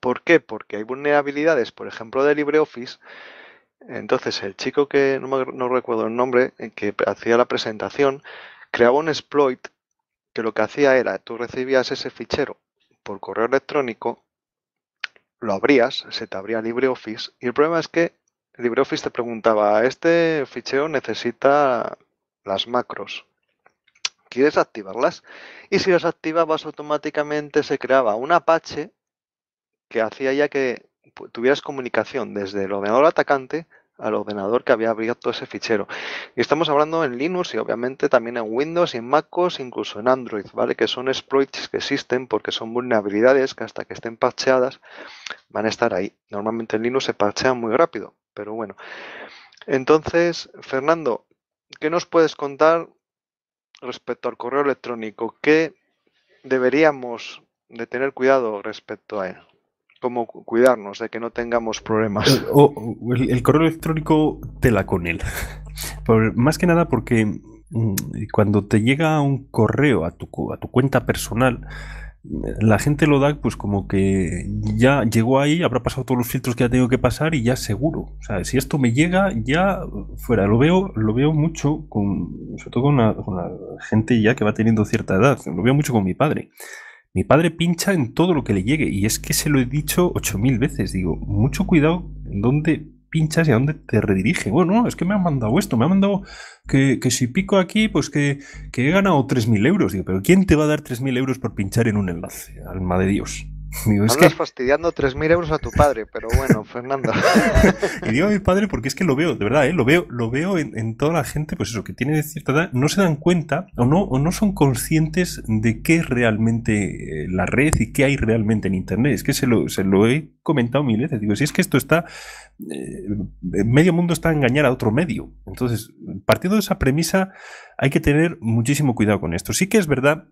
¿Por qué? Porque hay vulnerabilidades, por ejemplo, de LibreOffice. Entonces, el chico que no, recuerdo el nombre, eh, que hacía la presentación, creaba un exploit que lo que hacía era, tú recibías ese fichero por correo electrónico, lo abrías, se te abría LibreOffice, y el problema es que LibreOffice te preguntaba, este fichero necesita las macros. ¿Quieres activarlas? Y si las activabas automáticamente se creaba un Apache que hacía ya que tuvieras comunicación desde el ordenador atacante al ordenador que había abierto ese fichero. Y estamos hablando en Linux y obviamente también en Windows y en MacOS, incluso en Android, ¿vale? Que son exploits que existen porque son vulnerabilidades que hasta que estén parcheadas van a estar ahí. Normalmente en Linux se parchean muy rápido, pero bueno. Entonces, Fernando, ¿qué nos puedes contar respecto al correo electrónico? ¿Qué deberíamos de tener cuidado respecto a él? ¿Cómo cuidarnos de que no tengamos problemas? O, el, correo electrónico tela con él. <laughs> más que nada porque mm, cuando te llega un correo a tu, a tu cuenta personal, la gente lo da pues como que ya llegó ahí, habrá pasado todos los filtros que ha tenido que pasar y ya seguro. O sea, si esto me llega, ya fuera. Lo veo, lo veo mucho con, sobre todo con la, gente ya que va teniendo cierta edad. Lo veo mucho con mi padre. Mi padre pincha en todo lo que le llegue y es que se lo he dicho 8.000 veces. Digo, mucho cuidado en dónde pinchas y a dónde te redirige. Bueno, es que me han mandado esto, me han mandado que, si pico aquí, pues que, que he ganado 3.000 euros. Digo, pero ¿quién te va a dar 3.000 euros por pinchar en un enlace? Alma de Dios. Digo, es que... fastidiando 3.000 euros a tu padre, pero bueno, Fernando. <laughs> y digo a mi padre porque es que lo veo, de verdad, ¿eh? lo veo, lo veo en, toda la gente, pues eso, que tiene cierta edad, no se dan cuenta o no, o no son conscientes de qué es realmente eh, la red y qué hay realmente en Internet. Es que se lo, he comentado miles, veces. Digo, si es que esto está, eh, medio mundo está a engañar a otro medio. Entonces, partiendo de esa premisa, hay que tener muchísimo cuidado con esto. Sí que es verdad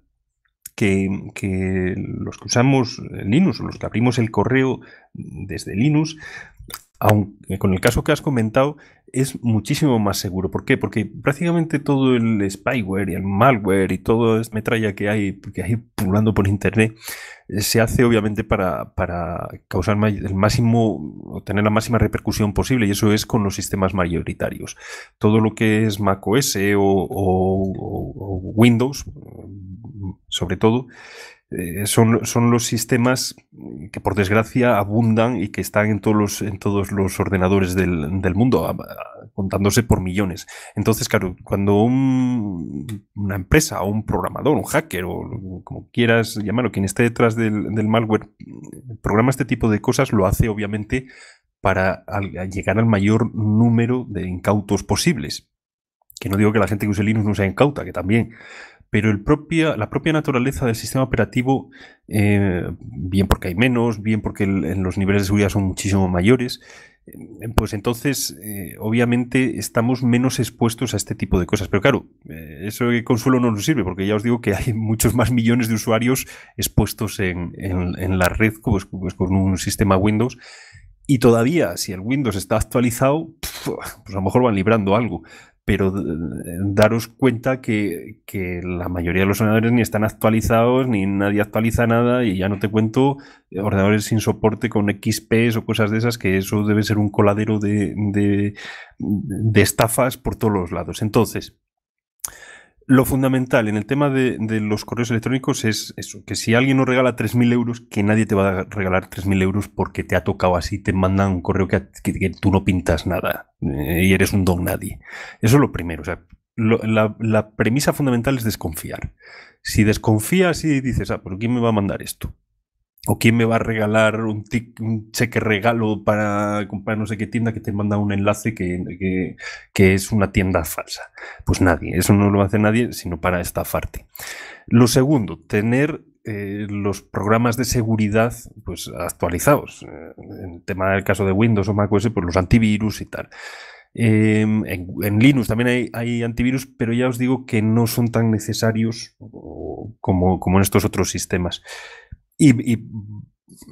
que, los que usamos Linux, o los que abrimos el correo desde Linux, aunque eh, con el caso que has comentado, es muchísimo más seguro. ¿Por qué? Porque prácticamente todo el spyware y el malware y toda esta metralla que hay, que hay pulando por internet eh, se hace obviamente para, causar el máximo o tener la máxima repercusión posible y eso es con los sistemas mayoritarios. Todo lo que es macOS o, o Windows sobre todo, eh, son, son, los sistemas que por desgracia abundan y que están en todos los, en todos los ordenadores del, mundo, contándose por millones. Entonces, claro, cuando una empresa o un programador, un hacker o como quieras llamarlo, quien esté detrás del, del malware, programa este tipo de cosas, lo hace obviamente para llegar al mayor número de incautos posibles. Que no digo que la gente que use Linux no sea incauta, que también, pero la propia naturaleza del sistema operativo, eh, bien porque hay menos, bien porque los niveles de seguridad son muchísimo mayores, eh, pues entonces eh, obviamente estamos menos expuestos a este tipo de cosas. Pero claro, eso de consuelo no nos sirve porque ya os digo que hay <laughs> muchos más millones de usuarios expuestos en, la red pues, pues con un sistema Windows. Y todavía, si el Windows está actualizado, pues a lo mejor van librando algo pero eh, daros cuenta que, la mayoría de los ordenadores ni están actualizados, ni nadie actualiza nada, y ya no te cuento eh, ordenadores sin soporte con XPs o cosas de esas, que eso debe ser un coladero de, de, de estafas por todos los lados. Entonces, lo fundamental en el tema de, los correos electrónicos es eso, que si alguien nos regala 3.000 euros, que nadie te va a regalar 3.000 euros porque te ha tocado así, te mandan un correo que, tú no pintas nada eh, y eres un don nadie. Eso es lo primero. sea, la, premisa fundamental es desconfiar. Si desconfías y dices, ah, ¿por pues, ¿quién me va a mandar esto? o quién me va a regalar un, cheque regalo para comprar no sé qué tienda que te manda un enlace que, es una tienda falsa. Pues nadie, eso no lo hace nadie sino para estafarte. Lo segundo, tener eh, los programas de seguridad pues, actualizados. Eh, en el tema del caso de Windows o macOS, pues los antivirus y tal. Em, en, Linux también hay, antivirus, pero ya os digo que no son tan necesarios como, como en estos otros sistemas y,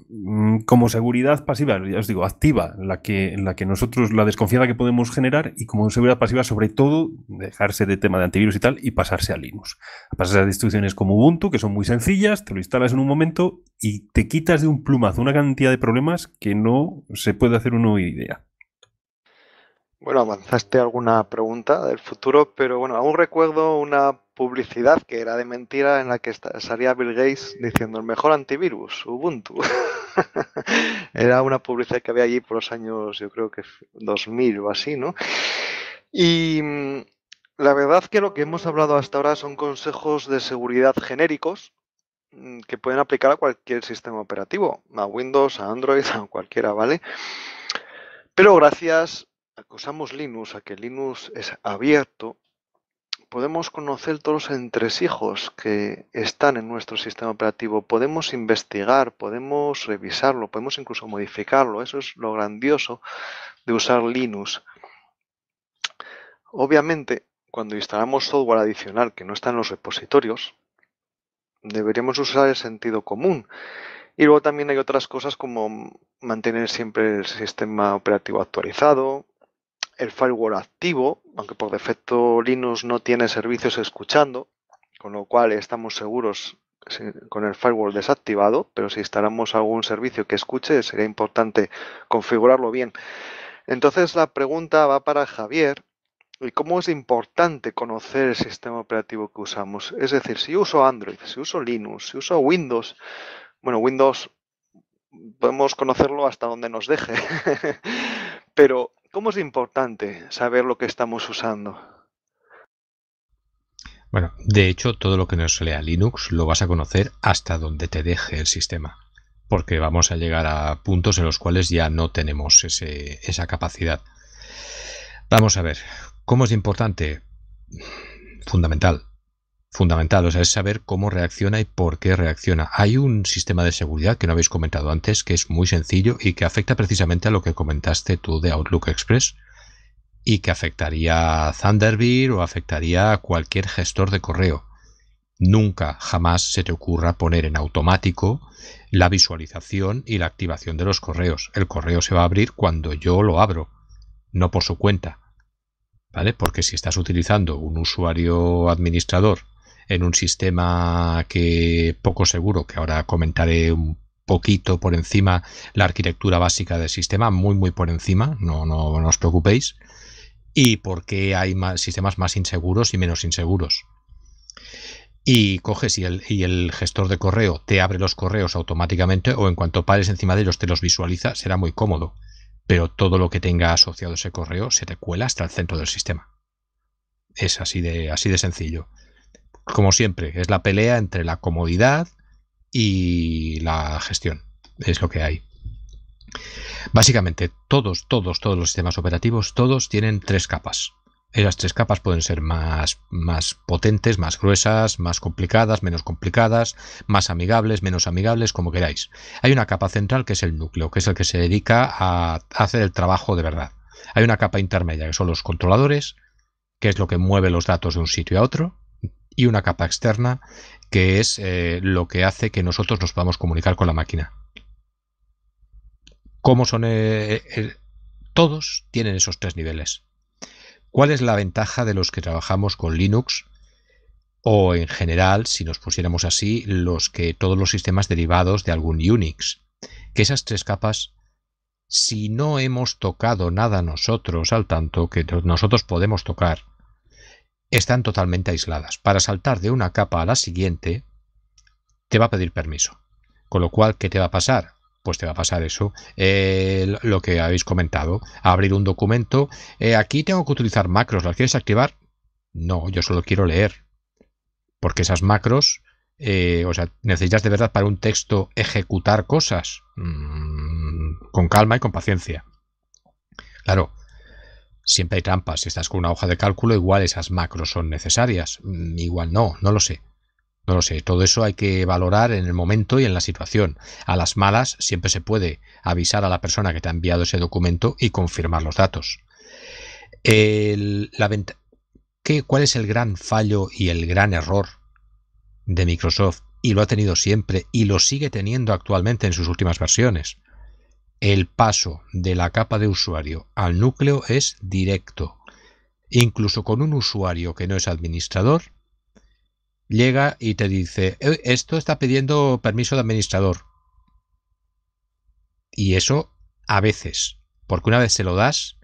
mm, como seguridad pasiva, ya os digo, activa, la que, la que nosotros, la desconfianza que podemos generar, y como seguridad pasiva, sobre todo, dejarse de tema de antivirus y tal, y pasarse a Linux. Pasas a distribuciones como Ubuntu, que son muy sencillas, te lo instalas en un momento y te quitas de un plumazo una cantidad de problemas que no se puede hacer una idea. Bueno, avanzaste alguna pregunta del futuro, pero bueno, aún recuerdo una publicidad que era de mentira en la que salía Bill Gates diciendo el mejor antivirus, Ubuntu. <laughs> era una publicidad que había allí por los años, yo creo que 2000 o así, ¿no? Y mm, la verdad que lo que hemos hablado hasta ahora son consejos de seguridad genéricos mm, que pueden aplicar a cualquier sistema operativo, a Windows, a Android, <laughs> a cualquiera, ¿vale? Pero gracias a que Linux, a que Linux es abierto, podemos conocer todos los entresijos que están en nuestro sistema operativo, podemos investigar, podemos revisarlo, podemos incluso modificarlo. Eso es lo grandioso de usar Linux. Obviamente, cuando instalamos software adicional que no está en los repositorios, deberíamos usar el sentido común. Y luego también hay otras cosas como mantener siempre el sistema operativo actualizado, el firewall activo, aunque por defecto Linux no tiene servicios escuchando, con lo cual estamos seguros con el firewall desactivado, pero si instalamos algún servicio que escuche, sería importante configurarlo bien. Entonces la pregunta va para Javier. ¿Y cómo es importante conocer el sistema operativo que usamos? Es decir, si uso Android, si uso Linux, si uso Windows, bueno, Windows podemos conocerlo hasta donde nos deje, <laughs> Pero, ¿cómo es importante saber lo que estamos usando? Bueno, de hecho, todo lo que nos lea Linux lo vas a conocer hasta donde te deje el sistema, porque vamos a llegar a puntos en los cuales ya no tenemos esa capacidad. Vamos a ver, ¿cómo es importante? Fundamental fundamental, o sea, es saber cómo reacciona y por qué reacciona. Hay un sistema de seguridad que no habéis comentado antes, que es muy sencillo y que afecta precisamente a lo que comentaste tú de Outlook Express y que afectaría a Thunderbird o afectaría a cualquier gestor de correo. Nunca, jamás se te ocurra poner en automático la visualización y la activación de los correos. El correo se va a abrir cuando yo lo abro, no por su cuenta. ¿Vale? Porque si estás utilizando un usuario administrador en un sistema que poco seguro, que ahora comentaré un poquito por encima la arquitectura básica del sistema, muy muy por encima, no, no, os preocupéis, y por qué hay sistemas más inseguros y menos inseguros. Y coges y el, y el, gestor de correo te abre los correos automáticamente o en cuanto pares encima de ellos te los visualiza, será muy cómodo, pero todo lo que tenga asociado ese correo se te cuela hasta el centro del sistema. Es así de, así de sencillo como siempre, es la pelea entre la comodidad y la gestión. Es lo que hay. Básicamente, todos, todos, todos los sistemas operativos, todos tienen tres capas. Esas tres capas pueden ser más, más potentes, más gruesas, más complicadas, menos complicadas, más amigables, menos amigables, como queráis. Hay una capa central que es el núcleo, que es el que se dedica a hacer el trabajo de verdad. Hay una capa intermedia, que son los controladores, que es lo que mueve los datos de un sitio a otro y una capa externa que es eh, lo que hace que nosotros nos podamos comunicar con la máquina. ¿Cómo son? Eh, eh, todos tienen esos tres niveles. ¿Cuál es la ventaja de los que trabajamos con Linux? O en general, si nos pusiéramos así, los que todos los sistemas derivados de algún Unix. Que esas tres capas si no hemos tocado nada nosotros al tanto que nosotros podemos tocar, están totalmente aisladas. Para saltar de una capa a la siguiente, te va a pedir permiso. Con lo cual, ¿qué te va a pasar? Pues te va a pasar eso, eh, lo que habéis comentado, abrir un documento. Eh, aquí tengo que utilizar macros, ¿las quieres activar? No, yo solo quiero leer. Porque esas macros, eh, o sea, necesitas de verdad para un texto ejecutar cosas. Mm, con calma y con paciencia. Claro, Siempre hay trampas. Si estás con una hoja de cálculo, igual esas macros son necesarias. Mm, igual no, no lo sé. No lo sé, todo eso hay que valorar en el momento y en la situación. A las malas siempre se puede avisar a la persona que te ha enviado ese documento y confirmar los datos. la ¿Qué, ¿Cuál es el gran fallo y el gran error de Microsoft? Y lo ha tenido siempre y lo sigue teniendo actualmente en sus últimas versiones el paso de la capa de usuario al núcleo es directo. Incluso con un usuario que no es administrador, llega y te dice, eh, esto está pidiendo permiso de administrador. Y eso a veces, porque una vez se lo das,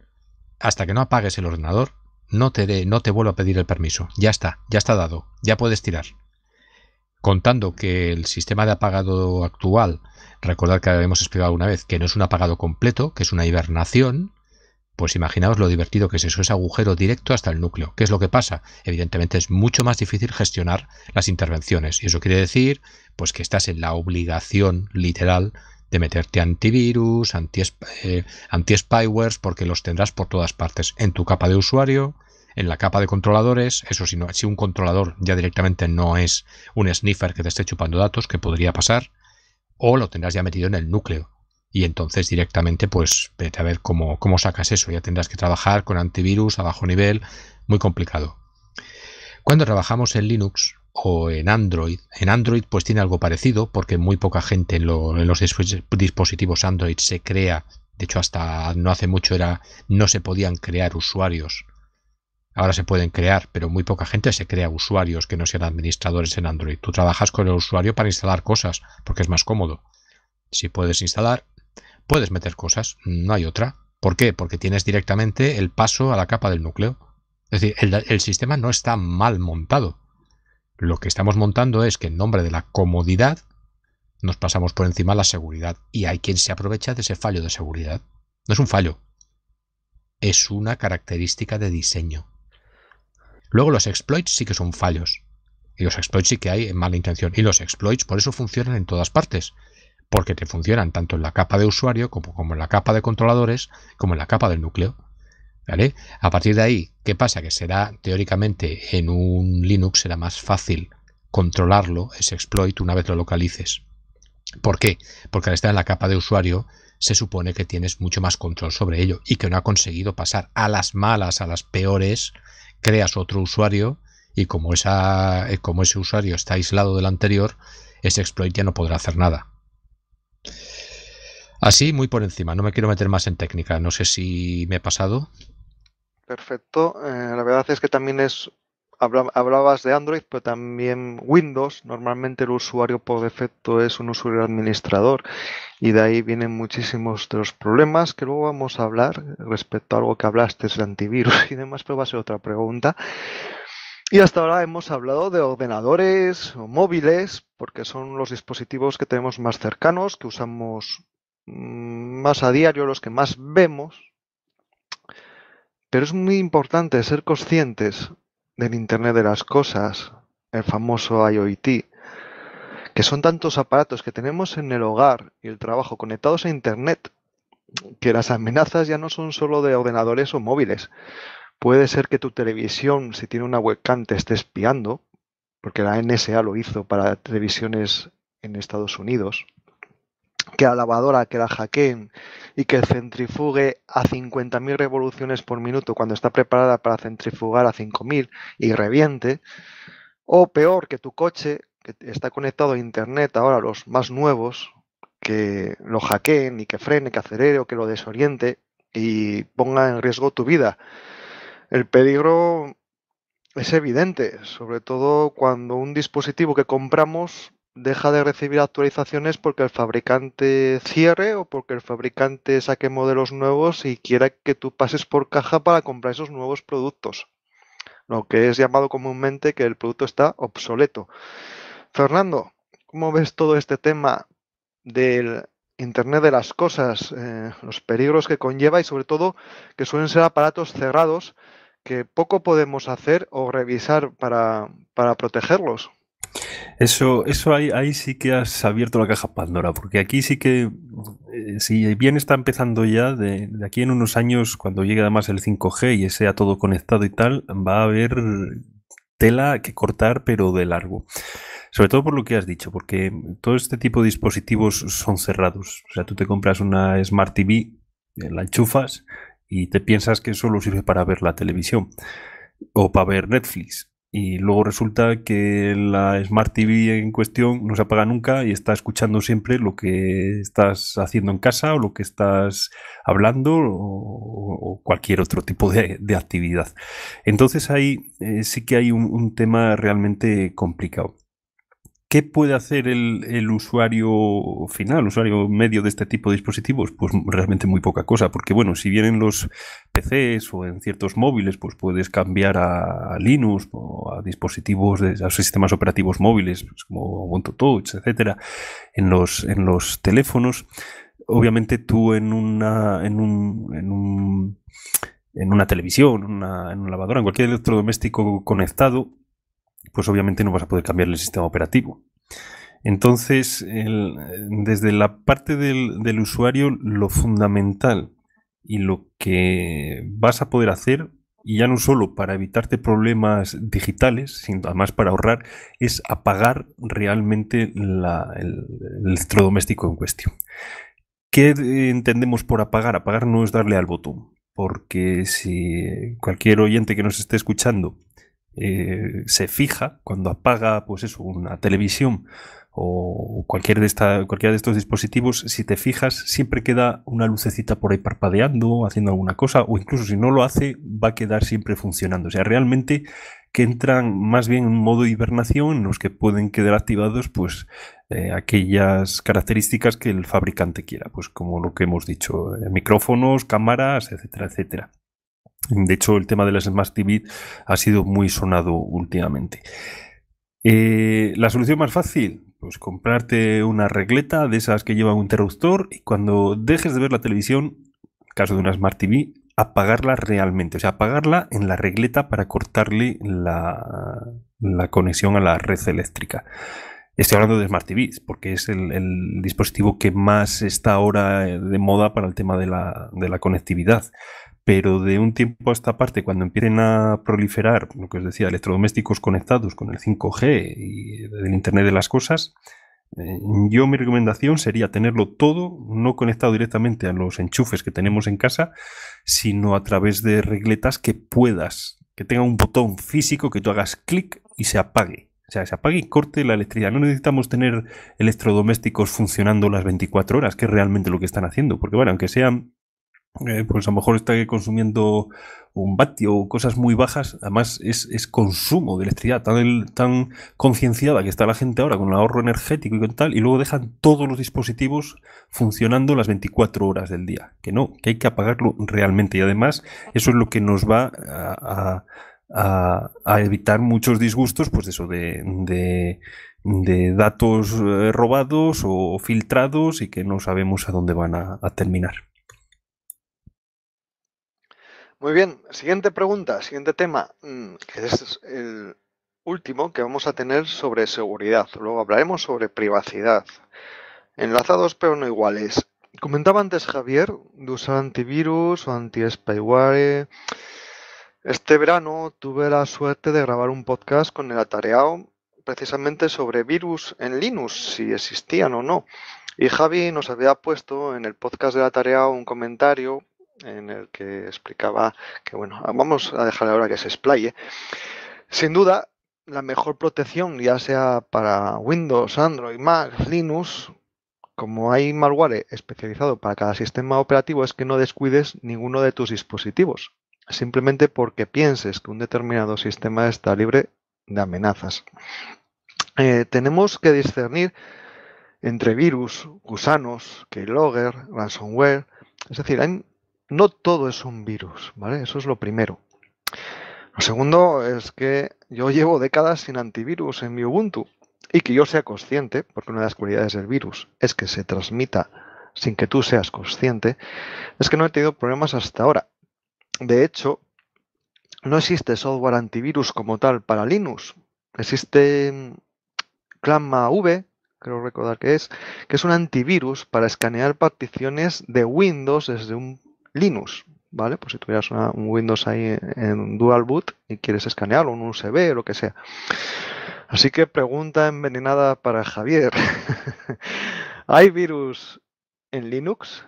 hasta que no apagues el ordenador, no te, dé no te vuelvo a pedir el permiso. Ya está, ya está dado, ya puedes tirar contando que el sistema de apagado actual, recordad que habíamos explicado una vez que no es un apagado completo, que es una hibernación, pues imaginaos lo divertido que es eso, es agujero directo hasta el núcleo. ¿Qué es lo que pasa? Evidentemente es mucho más difícil gestionar las intervenciones y eso quiere decir pues que estás en la obligación literal de meterte antivirus, eh, anti-spywares, porque los tendrás por todas partes, en tu capa de usuario, en la capa de controladores, eso si, si un controlador ya directamente no es un sniffer que te esté chupando datos, que podría pasar, o lo tendrás ya metido en el núcleo. Y entonces directamente, pues vete a ver cómo, sacas eso. Ya tendrás que trabajar con antivirus a bajo nivel, muy complicado. Cuando trabajamos en Linux o en Android, en Android pues tiene algo parecido porque muy poca gente en, en los dispositivos Android se crea de hecho, hasta no hace mucho era no se podían crear usuarios Ahora se pueden crear, pero muy poca gente se crea usuarios que no sean administradores en Android. Tú trabajas con el usuario para instalar cosas, porque es más cómodo. Si puedes instalar, puedes meter cosas, no hay otra. ¿Por qué? Porque tienes directamente el paso a la capa del núcleo. Es decir, el, sistema no está mal montado. Lo que estamos montando es que en nombre de la comodidad nos pasamos por encima la seguridad. Y hay quien se aprovecha de ese fallo de seguridad. No es un fallo. Es una característica de diseño. Luego los exploits sí que son fallos. Y los exploits sí que hay en mala intención. Y los exploits por eso funcionan en todas partes. Porque te funcionan tanto en la capa de usuario como, en la capa de controladores, como en la capa del núcleo. ¿Vale? A partir de ahí, ¿qué pasa? Que será teóricamente en un Linux será más fácil controlarlo, ese exploit, una vez lo localices. ¿Por qué? Porque al estar en la capa de usuario se supone que tienes mucho más control sobre ello y que no ha conseguido pasar a las malas, a las peores creas otro usuario y como, esa, eh, como ese usuario está aislado del anterior, ese exploit ya no podrá hacer nada. Así, muy por encima. No me quiero meter más en técnica. No sé si me he pasado. Perfecto. Eh, la verdad es que también es hablabas de Android, pero también Windows. Normalmente el usuario por defecto es un usuario administrador y de ahí vienen muchísimos de los problemas que luego vamos a hablar respecto a algo que hablaste, el antivirus y demás, pero va a ser otra pregunta. Y hasta ahora hemos hablado de ordenadores o móviles, porque son los dispositivos que tenemos más cercanos, que usamos mm, más a diario, los que más vemos. Pero es muy importante ser conscientes del Internet de las Cosas, el famoso IoT, que son tantos aparatos que tenemos en el hogar y el trabajo conectados a Internet, que las amenazas ya no son solo de ordenadores o móviles. Puede ser que tu televisión, si tiene una webcam, te esté espiando, porque la NSA lo hizo para televisiones en Estados Unidos, que la lavadora, que la hackeen y que centrifugue a 50.000 revoluciones por minuto cuando está preparada para centrifugar a 5.000 y reviente. O peor, que tu coche, que está conectado a Internet ahora, los más nuevos, que lo hackeen y que frene, que acelere o que lo desoriente y ponga en riesgo tu vida. El peligro es evidente, sobre todo cuando un dispositivo que compramos deja de recibir actualizaciones porque el fabricante cierre o porque el fabricante saque modelos nuevos y quiera que tú pases por caja para comprar esos nuevos productos. Lo que es llamado comúnmente que el producto está obsoleto. Fernando, ¿cómo ves todo este tema del Internet de las Cosas, eh, los peligros que conlleva y sobre todo que suelen ser aparatos cerrados que poco podemos hacer o revisar para, para protegerlos? Eso, eso ahí, sí que has abierto la caja Pandora, porque aquí sí que, eh, si bien está empezando ya, de, de, aquí en unos años, cuando llegue además el 5G y sea todo conectado y tal, va a haber tela que cortar, pero de largo. Sobre todo por lo que has dicho, porque todo este tipo de dispositivos son cerrados. O sea, tú te compras una Smart TV, eh, la enchufas y te piensas que solo sirve para ver la televisión o para ver Netflix y luego resulta que la Smart TV en cuestión no se apaga nunca y está escuchando siempre lo que estás haciendo en casa o lo que estás hablando o, cualquier otro tipo de, actividad. Entonces ahí eh, sí que hay un tema realmente complicado. ¿Qué puede hacer el, usuario final, usuario medio de este tipo de dispositivos? Pues realmente muy poca cosa, porque bueno, si bien en los PCs o en ciertos móviles, pues puedes cambiar a Linux o a dispositivos, a sistemas operativos móviles, pues como Ubuntu Touch, etcétera, en los, en los teléfonos. Obviamente tú en una, en un, en un, en una televisión, en una lavadora, en cualquier electrodoméstico conectado, pues obviamente no vas a poder cambiar el sistema operativo. Entonces, desde la parte del, usuario, lo fundamental y lo que vas a poder hacer, y ya no solo para evitarte problemas digitales, sino además para ahorrar, es apagar realmente el, el electrodoméstico en cuestión. ¿Qué entendemos por apagar? Apagar no es darle al botón, porque si cualquier oyente que nos esté escuchando eh, se fija cuando apaga pues eso, una televisión o cualquier de cualquiera de estos dispositivos, si te fijas, siempre queda una lucecita por ahí parpadeando, haciendo alguna cosa, o incluso si no lo hace, va a quedar siempre funcionando. O sea, realmente que entran más bien en modo hibernación, en los que pueden quedar activados pues eh, aquellas características que el fabricante quiera, pues como lo que hemos dicho, eh, micrófonos, cámaras, etcétera, etcétera. De hecho, el tema de las Smart TV ha sido muy sonado últimamente. Eh, la solución más fácil, pues comprarte una regleta de esas que llevan un interruptor y cuando dejes de ver la televisión, en caso de una Smart TV, apagarla realmente, o sea, apagarla en la regleta para cortarle la, conexión a la red eléctrica. Estoy hablando de Smart TVs, porque es el, dispositivo que más está ahora de moda para el tema de la conectividad pero de un tiempo a esta parte, cuando empiecen a proliferar, lo que os decía, electrodomésticos conectados con el 5G y el Internet de las Cosas, eh, yo mi recomendación sería tenerlo todo, no conectado directamente a los enchufes que tenemos en casa, sino a través de regletas que puedas, que tenga un botón físico que tú hagas clic y se apague. O sea, se apague y corte la electricidad. No necesitamos tener electrodomésticos funcionando las 24 horas, que es realmente lo que están haciendo. Porque, bueno, aunque sean eh, pues a lo mejor está consumiendo un vatio o cosas muy bajas, además es, consumo de electricidad tan, concienciada que está la gente ahora con el ahorro energético y con tal, y luego dejan todos los dispositivos funcionando las 24 horas del día, que no, que hay que apagarlo realmente y además eso es lo que nos va a, a, a evitar muchos disgustos, pues eso de, de datos eh, robados o filtrados y que no sabemos a dónde van a terminar. Muy bien, siguiente pregunta, siguiente tema, mm, que es el último que vamos a tener sobre seguridad. Luego hablaremos sobre privacidad. Enlazados pero no iguales. Comentaba antes Javier de usar antivirus o anti-spyware. Este verano tuve la suerte de grabar un podcast con el atareado precisamente sobre virus en Linux, si existían o no. Y Javi nos había puesto en el podcast de la tarea un comentario en el que explicaba que, bueno, vamos a dejar ahora que se explaye. Sin duda, la mejor protección, ya sea para Windows, Android, Mac, Linux, como hay malware especializado para cada sistema operativo, es que no descuides ninguno de tus dispositivos, simplemente porque pienses que un determinado sistema está libre de amenazas. Eh, tenemos que discernir entre virus, gusanos, keylogger, ransomware, es decir, hay no todo es un virus, ¿vale? Eso es lo primero. Lo segundo es que yo llevo décadas sin antivirus en mi Ubuntu y que yo sea consciente, porque una de las cualidades del virus es que se transmita sin que tú seas consciente, es que no he tenido problemas hasta ahora. De hecho, no existe software antivirus como tal para Linux. Existe ClamAV, mm, creo recordar que es, que es un antivirus para escanear particiones de Windows desde un Linux, ¿vale? Pues si tuvieras un Windows ahí en dual boot y quieres escanearlo, un USB o lo que sea. Así que pregunta envenenada para Javier. <laughs> ¿Hay virus en Linux?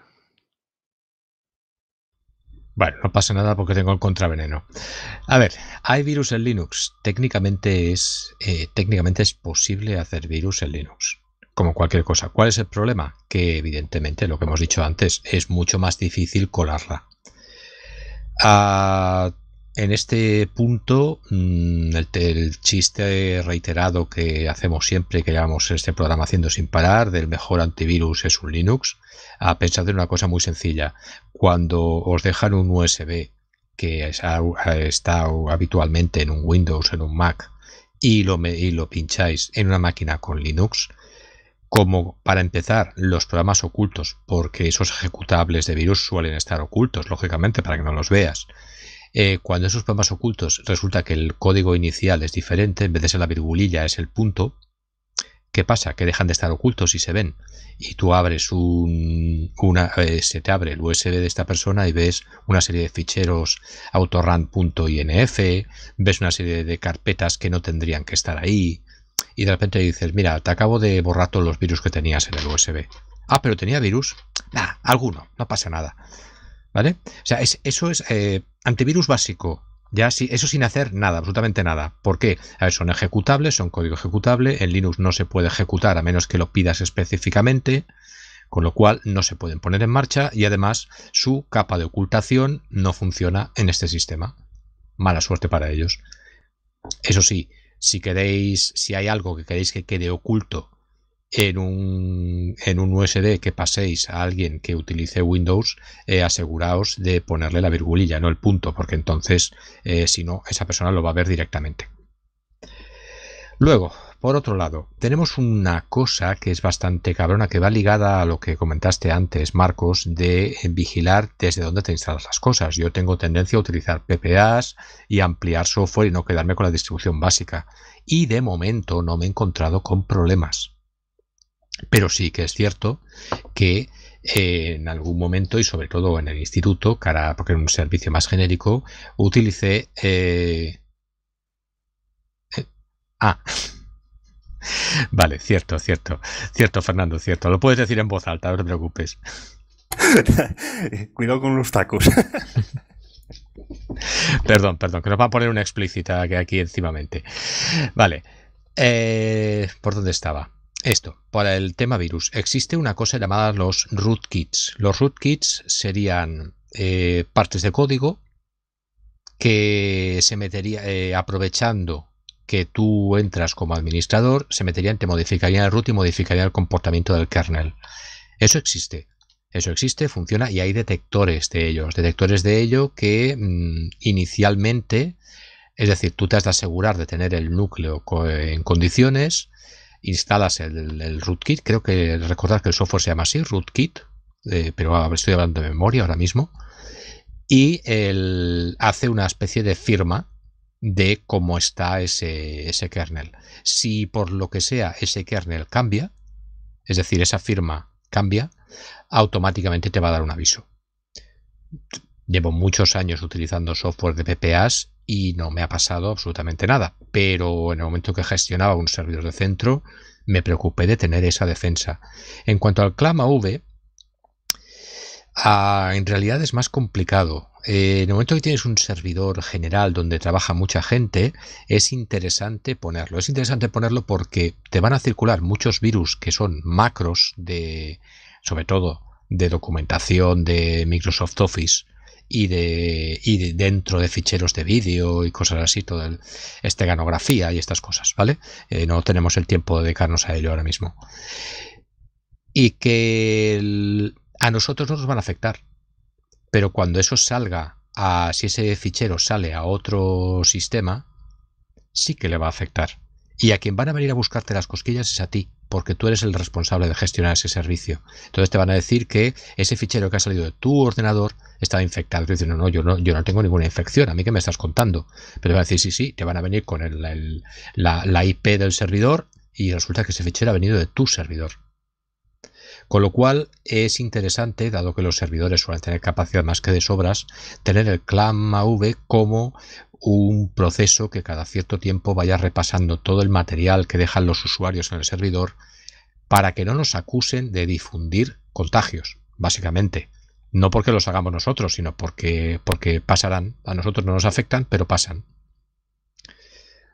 Bueno, no pasa nada porque tengo el contraveneno. A ver, hay virus en Linux. Técnicamente es, eh, técnicamente es posible hacer virus en Linux como cualquier cosa. ¿Cuál es el problema? Que evidentemente lo que hemos dicho antes es mucho más difícil colarla. Ah, en este punto, mm, el, chiste reiterado que hacemos siempre, que llevamos este programa haciendo sin parar, del mejor antivirus es un Linux, a ah, pensad en una cosa muy sencilla. Cuando os dejan un USB que está habitualmente en un Windows, en un Mac, y lo pincháis en una máquina con Linux, como para empezar los programas ocultos, porque esos ejecutables de virus suelen estar ocultos, lógicamente, para que no los veas. Eh, cuando esos programas ocultos resulta que el código inicial es diferente, en vez de ser la virgulilla es el punto, ¿qué pasa? Que dejan de estar ocultos y se ven. Y tú abres un, una, eh, se te abre el USB de esta persona y ves una serie de ficheros autorun.inf, ves una serie de carpetas que no tendrían que estar ahí, y de repente dices, mira, te acabo de borrar todos los virus que tenías en el USB. Ah, pero tenía virus. Nah, alguno, no pasa nada. ¿Vale? O sea, es, eso es eh, antivirus básico. Ya sí, eso sin hacer nada, absolutamente nada. ¿Por qué? A ver, son ejecutables, son código ejecutable. En Linux no se puede ejecutar a menos que lo pidas específicamente, con lo cual no se pueden poner en marcha y además su capa de ocultación no funciona en este sistema. Mala suerte para ellos. Eso sí, si queréis, si hay algo que queréis que quede oculto en un, en un USD que paséis a alguien que utilice Windows, eh, aseguraos de ponerle la virgulilla, no el punto, porque entonces, eh, si no, esa persona lo va a ver directamente. Luego, por otro lado, tenemos una cosa que es bastante cabrona, que va ligada a lo que comentaste antes, Marcos, de eh, vigilar desde dónde te instalas las cosas. Yo tengo tendencia a utilizar PPAs y ampliar software y no quedarme con la distribución básica. Y de momento no me he encontrado con problemas. Pero sí que es cierto que eh, en algún momento y sobre todo en el instituto, cara, porque era un servicio más genérico, utilicé... Eh, ah. Vale, cierto, cierto. Cierto, Fernando, cierto. Lo puedes decir en voz alta, no te preocupes. <laughs> Cuidado con los tacos. <laughs> perdón, perdón, que nos va a poner una explícita que aquí encimamente. Vale. Eh, ¿Por dónde estaba? Esto, para el tema virus, existe una cosa llamada los rootkits. Los rootkits serían eh, partes de código que se metería eh, aprovechando que tú entras como administrador, se meterían, te modificarían el root y modificarían el comportamiento del kernel. Eso existe. Eso existe, funciona y hay detectores de ellos. Detectores de ello que mm, inicialmente, es decir, tú te has de asegurar de tener el núcleo en condiciones, instalas el, rootkit, creo que recordar que el software se llama así, rootkit, eh, pero ah, estoy hablando de memoria ahora mismo, y hace una especie de firma de cómo está ese, kernel. Si por lo que sea ese kernel cambia, es decir, esa firma cambia, automáticamente te va a dar un aviso. Llevo muchos años utilizando software de PPAs y no me ha pasado absolutamente nada, pero en el momento que gestionaba un servidor de centro, me preocupé de tener esa defensa. En cuanto al clama V, ah, en realidad es más complicado eh, en el momento que tienes un servidor general donde trabaja mucha gente, es interesante ponerlo. Es interesante ponerlo porque te van a circular muchos virus que son macros de, sobre todo, de documentación de Microsoft Office y de, y dentro de ficheros de vídeo y cosas así, toda esta esteganografía y estas cosas, ¿vale? Eh, no tenemos el tiempo de dedicarnos a ello ahora mismo. Y que a nosotros no nos van a afectar pero cuando eso salga a, si ese fichero sale a otro sistema, sí que le va a afectar. Y a quien van a venir a buscarte las cosquillas es a ti, porque tú eres el responsable de gestionar ese servicio. Entonces te van a decir que ese fichero que ha salido de tu ordenador está infectado. Y no, yo no, yo no tengo ninguna infección, a mí que me estás contando. Pero te van a decir, sí, sí, te van a venir con la IP del servidor y resulta que ese fichero ha venido de tu servidor. Con lo cual es interesante, dado que los servidores suelen tener capacidad más que de sobras, tener el clan AV como un proceso que cada cierto tiempo vaya repasando todo el material que dejan los usuarios en el servidor para que no nos acusen de difundir contagios, básicamente. No porque los hagamos nosotros, sino porque, porque pasarán. A nosotros no nos afectan, pero pasan.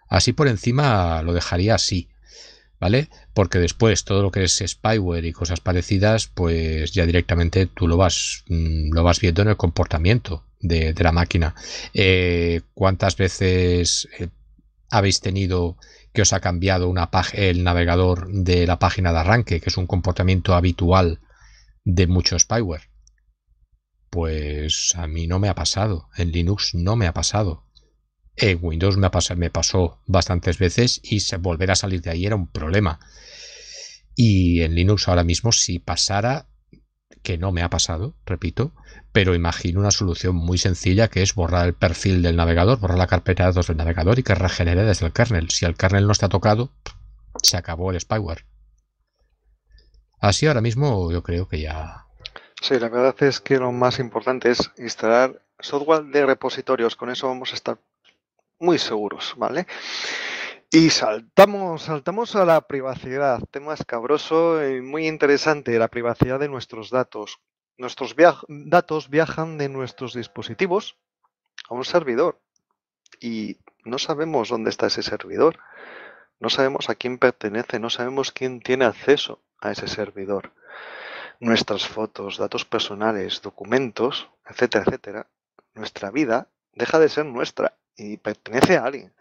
Así por encima lo dejaría así. ¿vale? Porque después todo lo que es spyware y cosas parecidas, pues ya directamente tú lo vas, mm, lo vas viendo en el comportamiento de, la máquina. Eh, ¿Cuántas veces eh, habéis tenido que os ha cambiado una el navegador de la página de arranque, que es un comportamiento habitual de mucho spyware? Pues a mí no me ha pasado, en Linux no me ha pasado. En eh, Windows me, pasó, me bastantes veces y volver a salir de ahí era un problema. Y en Linux ahora mismo, si pasara, que no me ha pasado, repito, pero imagino una solución muy sencilla que es borrar el perfil del navegador, borrar la carpeta de datos del navegador y que regenere desde el kernel. Si el kernel no está tocado, se acabó el spyware. Así ahora mismo yo creo que ya... Sí, la verdad es que lo más importante es instalar software de repositorios. Con eso vamos a estar muy seguros, ¿vale? Y saltamos, saltamos a la privacidad, tema escabroso y muy interesante, la privacidad de nuestros datos. Nuestros datos viajan de nuestros dispositivos a un servidor y no sabemos dónde está ese servidor, no sabemos a quién pertenece, no sabemos quién tiene acceso a ese servidor. Nuestras fotos, datos personales, documentos, etcétera, etcétera, nuestra vida deja de ser nuestra y pertenece a alguien.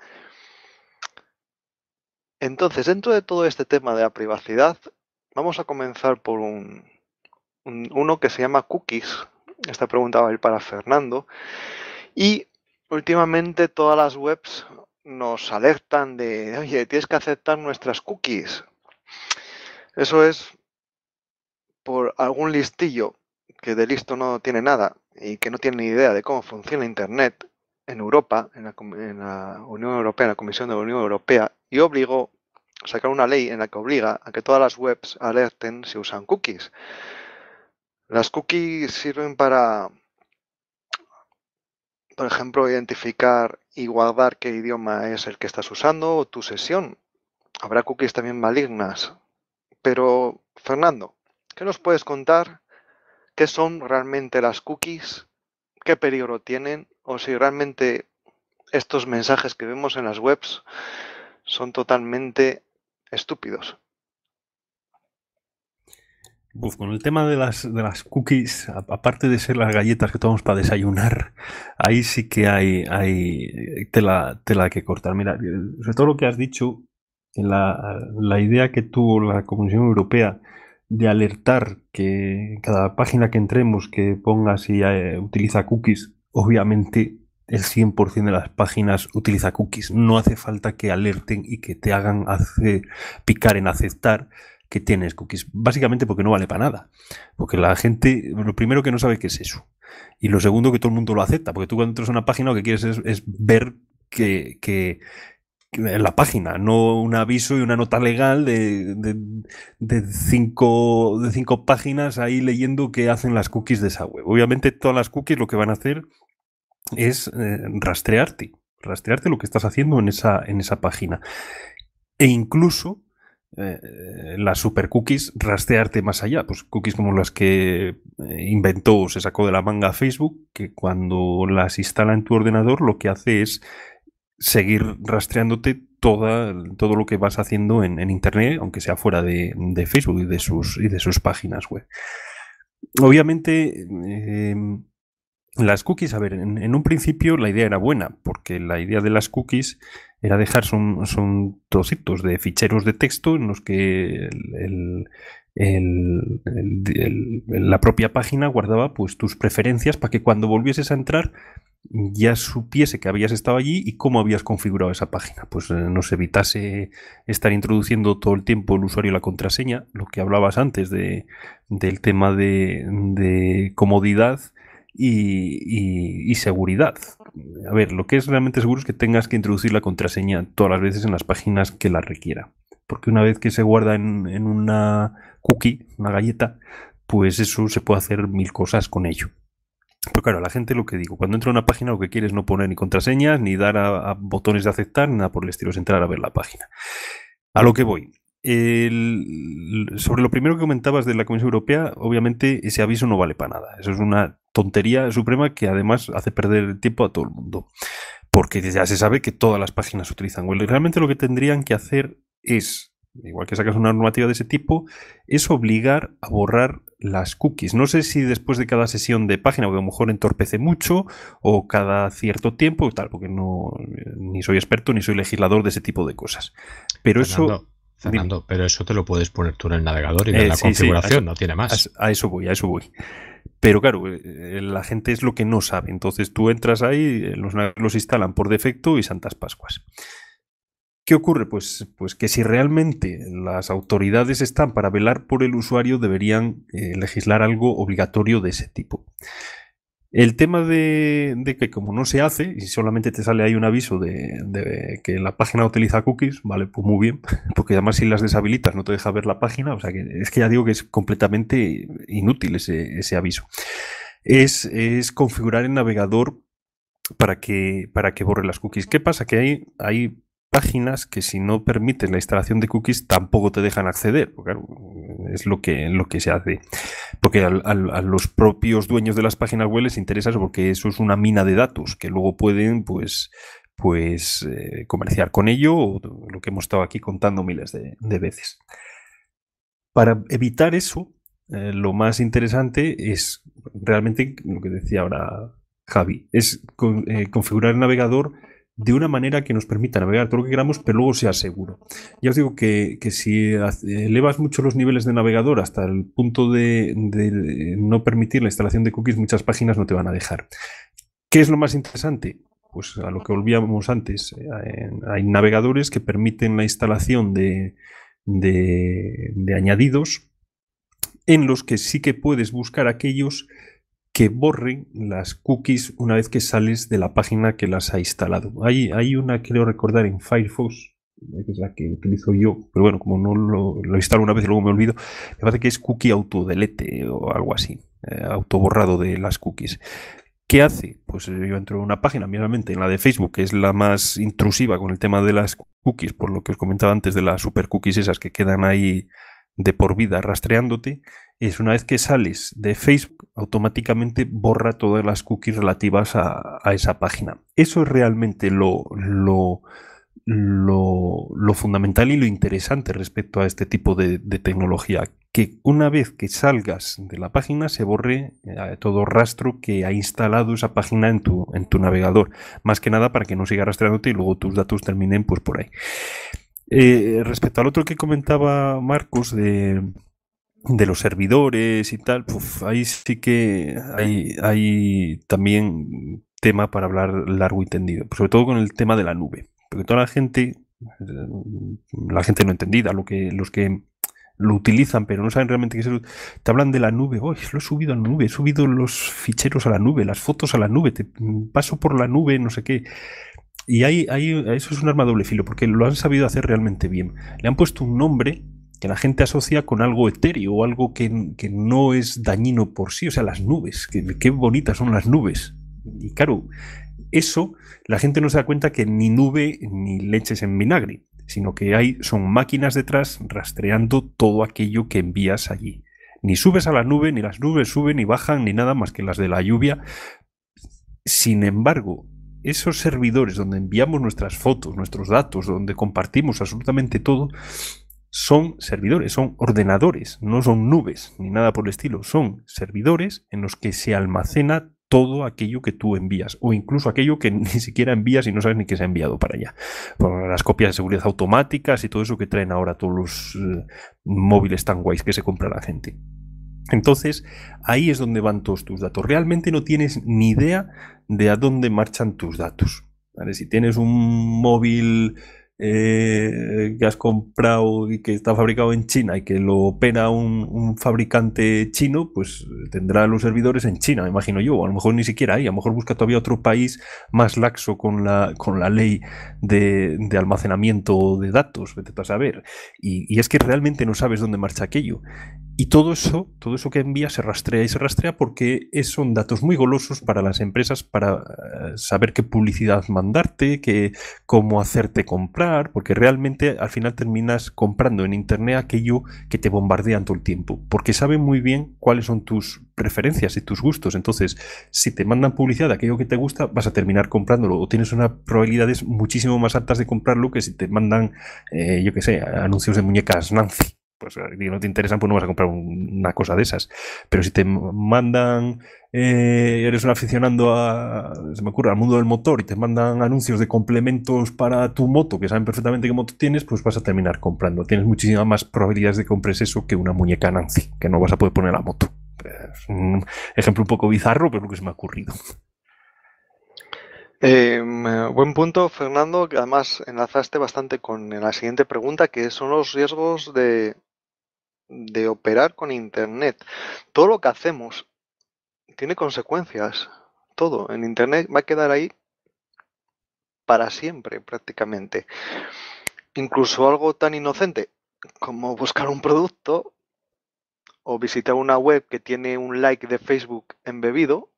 Entonces, dentro de todo este tema de la privacidad, vamos a comenzar por un, uno que se llama cookies. Esta pregunta va a ir para Fernando. Y últimamente todas las webs nos alertan de, oye, tienes que aceptar nuestras cookies. Eso es por algún listillo que de listo no tiene nada y que no tiene ni idea de cómo funciona Internet en Europa, en la, Unión Europea, en la Comisión de la Unión Europea, y obligó a sacar una ley en la que obliga a que todas las webs alerten si usan cookies. Las cookies sirven para, por ejemplo, identificar y guardar qué idioma es el que estás usando o tu sesión. Habrá cookies también malignas. Pero, Fernando, ¿qué nos puedes contar? ¿Qué son realmente las cookies? ¿Qué peligro tienen o si realmente estos mensajes que vemos en las webs son totalmente estúpidos. con el tema de las, cookies, aparte de ser las galletas que tomamos para desayunar, ahí sí que hay, hay tela, que cortar. Mira, eh, sobre todo lo que has dicho, la, la idea que tuvo la Comisión Europea de alertar que cada página que entremos que pongas y eh, utiliza cookies obviamente el 100% de las páginas utiliza cookies. No hace falta que alerten y que te hagan hacer picar en aceptar que tienes cookies. Básicamente porque no vale para nada. Porque la gente, lo primero que no sabe qué es eso. Y lo segundo que todo el mundo lo acepta. Porque tú cuando entras a una página lo que quieres es, ver que, en la página, no un aviso y una nota legal de, cinco, páginas ahí leyendo qué hacen las cookies de esa web. Obviamente todas las cookies lo que van a hacer es eh, rastrearte, rastrearte lo que estás haciendo en esa, en esa página. E incluso eh, eh, las super cookies rastrearte más allá, pues cookies como las que inventó o se sacó de la manga Facebook, que cuando las instala en tu ordenador lo que hace es seguir rastreándote todo lo que vas haciendo en, Internet, aunque sea fuera de, Facebook y de sus, y de sus páginas web. Obviamente, em, las cookies, a ver, en, un principio la idea era buena, porque la idea de las cookies era dejar son, son trocitos de ficheros de texto en los que la propia página guardaba pues, tus preferencias para que cuando volvieses a entrar ya supiese que habías estado allí y cómo habías configurado esa página. Pues eh, nos evitase estar introduciendo todo el tiempo el usuario y la contraseña, lo que hablabas antes del tema de, comodidad y, seguridad. A ver, lo que es realmente seguro es que tengas que introducir la contraseña todas las veces en las páginas que la requiera. Porque una vez que se guarda en una cookie, una galleta, pues eso se puede hacer mil cosas con ello. Pero claro, la gente lo que digo, cuando entra a una página lo que quiere es no poner ni contraseñas, ni dar a, botones de aceptar, nada por el estilo, es entrar a ver la página. A lo que voy. sobre lo primero que comentabas de la Comisión Europea, obviamente ese aviso no vale para nada. Eso es una tontería suprema que además hace perder el tiempo a todo el mundo. Porque ya se sabe que todas las páginas utilizan Google. Realmente lo que tendrían que hacer es, igual que sacas una normativa de ese tipo, es obligar a borrar las cookies. No sé si después de cada sesión de página, porque a lo mejor entorpece mucho, o cada cierto tiempo, tal, porque no eh, ni soy experto ni soy legislador de ese tipo de cosas. Pero eso. pero eso te lo puedes poner tú en el navegador y en eh, la configuración, no tiene más. A, eso voy, a eso voy. Pero claro, eh, la gente es lo que no sabe. Entonces tú entras ahí, los, los instalan por defecto y Santas Pascuas. ¿Qué ocurre? Pues, pues que si realmente las autoridades están para velar por el usuario, deberían eh, legislar algo obligatorio de ese tipo. El tema de, que como no se hace y solamente te sale ahí un aviso de, que la página utiliza cookies, vale, pues muy bien, <laughs> porque además si las deshabilitas no te deja ver la página, o sea que es que ya digo que es completamente inútil ese, ese aviso. Es, es configurar el navegador para que, para que borre las cookies. ¿Qué pasa? Que hay, hay páginas que si no permiten la instalación de cookies tampoco te dejan acceder. Porque, es lo que, lo que se hace. Porque a los propios dueños de las páginas web les interesa porque eso es una mina de datos que luego pueden pues, pues eh, comerciar con ello o lo que hemos estado aquí contando miles de, veces. Para evitar eso, eh, lo más interesante es realmente lo que decía ahora Javi, es eh, configurar el navegador de una manera que nos permita navegar todo lo que queramos, pero luego sea seguro. Ya os digo que, si elevas mucho los niveles de navegador hasta el punto de, no permitir la instalación de cookies, muchas páginas no te van a dejar. ¿Qué es lo más interesante? Pues a lo que volvíamos antes, eh, hay navegadores que permiten la instalación de añadidos en los que sí que puedes buscar aquellos que borren las cookies una vez que sales de la página que las ha instalado. Hay, hay una, creo recordar, en Firefox, que es la que utilizo yo, pero bueno, como no lo, instalo una vez y luego me olvido, me parece que es cookie autodelete o algo así, eh, autoborrado de las cookies. ¿Qué hace? Pues eh, yo entro en una página, meramente en la de Facebook, que es la más intrusiva con el tema de las cookies, por lo que os comentaba antes de las super cookies esas que quedan ahí de por vida rastreándote es una vez que sales de Facebook, automáticamente borra todas las cookies relativas a, esa página. Eso es realmente lo, lo, fundamental y lo interesante respecto a este tipo de, tecnología. Que una vez que salgas de la página se borre eh, todo rastro que ha instalado esa página en tu, en tu navegador. Más que nada para que no siga rastreándote y luego tus datos terminen pues, por ahí. Eh, respecto al otro que comentaba Marcos de, los servidores y tal, ahí sí que hay, también tema para hablar largo y tendido, sobre todo con el tema de la nube, porque toda la gente, eh, la gente no entendida, lo que, los que lo utilizan pero no saben realmente qué es, te hablan de la nube, hoy lo he subido a la nube, he subido los ficheros a la nube, las fotos a la nube, te mm, paso por la nube, no sé qué. Y ahí, eso es un arma doble filo, porque lo han sabido hacer realmente bien. Le han puesto un nombre que la gente asocia con algo etéreo o algo que, no es dañino por sí, o sea, las nubes, qué bonitas son las nubes. Y claro, eso la gente no se da cuenta que ni nube ni leches en vinagre, sino que hay, son máquinas detrás rastreando todo aquello que envías allí. Ni subes a la nube, ni las nubes suben ni bajan, ni nada más que las de la lluvia. Sin embargo, esos servidores donde enviamos nuestras fotos, nuestros datos, donde compartimos absolutamente todo, son servidores, son ordenadores, no son nubes ni nada por el estilo, son servidores en los que se almacena todo aquello que tú envías o incluso aquello que <laughs> ni siquiera envías y no sabes ni que se ha enviado para allá. Por las copias de seguridad automáticas y todo eso que traen ahora todos los eh, móviles tan guays que se compra la gente. Entonces, ahí es donde van todos tus datos. Realmente no tienes ni idea de a dónde marchan tus datos. Si tienes un móvil eh, que has comprado y que está fabricado en China y que lo opera un, fabricante chino, pues tendrá los servidores en China, me imagino yo. A lo mejor ni siquiera ahí, a lo mejor busca todavía otro país más laxo con la, con la ley de, almacenamiento de datos, a saber. y, es que realmente no sabes dónde marcha aquello. Y todo eso, todo eso que envía se rastrea y se rastrea porque son datos muy golosos para las empresas para eh, saber qué publicidad mandarte, qué, cómo hacerte comprar, porque realmente al final terminas comprando en internet aquello que te bombardean todo el tiempo, porque saben muy bien cuáles son tus preferencias y tus gustos. Entonces, si te mandan publicidad aquello que te gusta, vas a terminar comprándolo o tienes unas probabilidades muchísimo más altas de comprarlo que si te mandan, eh, yo qué sé, anuncios de muñecas Nancy pues si eh, no te interesan, pues no vas a comprar una cosa de esas. Pero si te mandan, eh, eres un aficionado a, se me ocurre, al mundo del motor y te mandan anuncios de complementos para tu moto, que saben perfectamente qué moto tienes, pues vas a terminar comprando. Tienes muchísimas más probabilidades de compres eso que una muñeca Nancy, que no vas a poder poner la moto. Es un ejemplo un poco bizarro, pero es lo que se me ha ocurrido. Em, eh, buen punto, Fernando, que además enlazaste bastante con la siguiente pregunta, que son los riesgos de de operar con Internet. Todo lo que hacemos tiene consecuencias. Todo. En Internet va a quedar ahí para siempre prácticamente. Incluso algo tan inocente como buscar un producto o visitar una web que tiene un like de Facebook embebido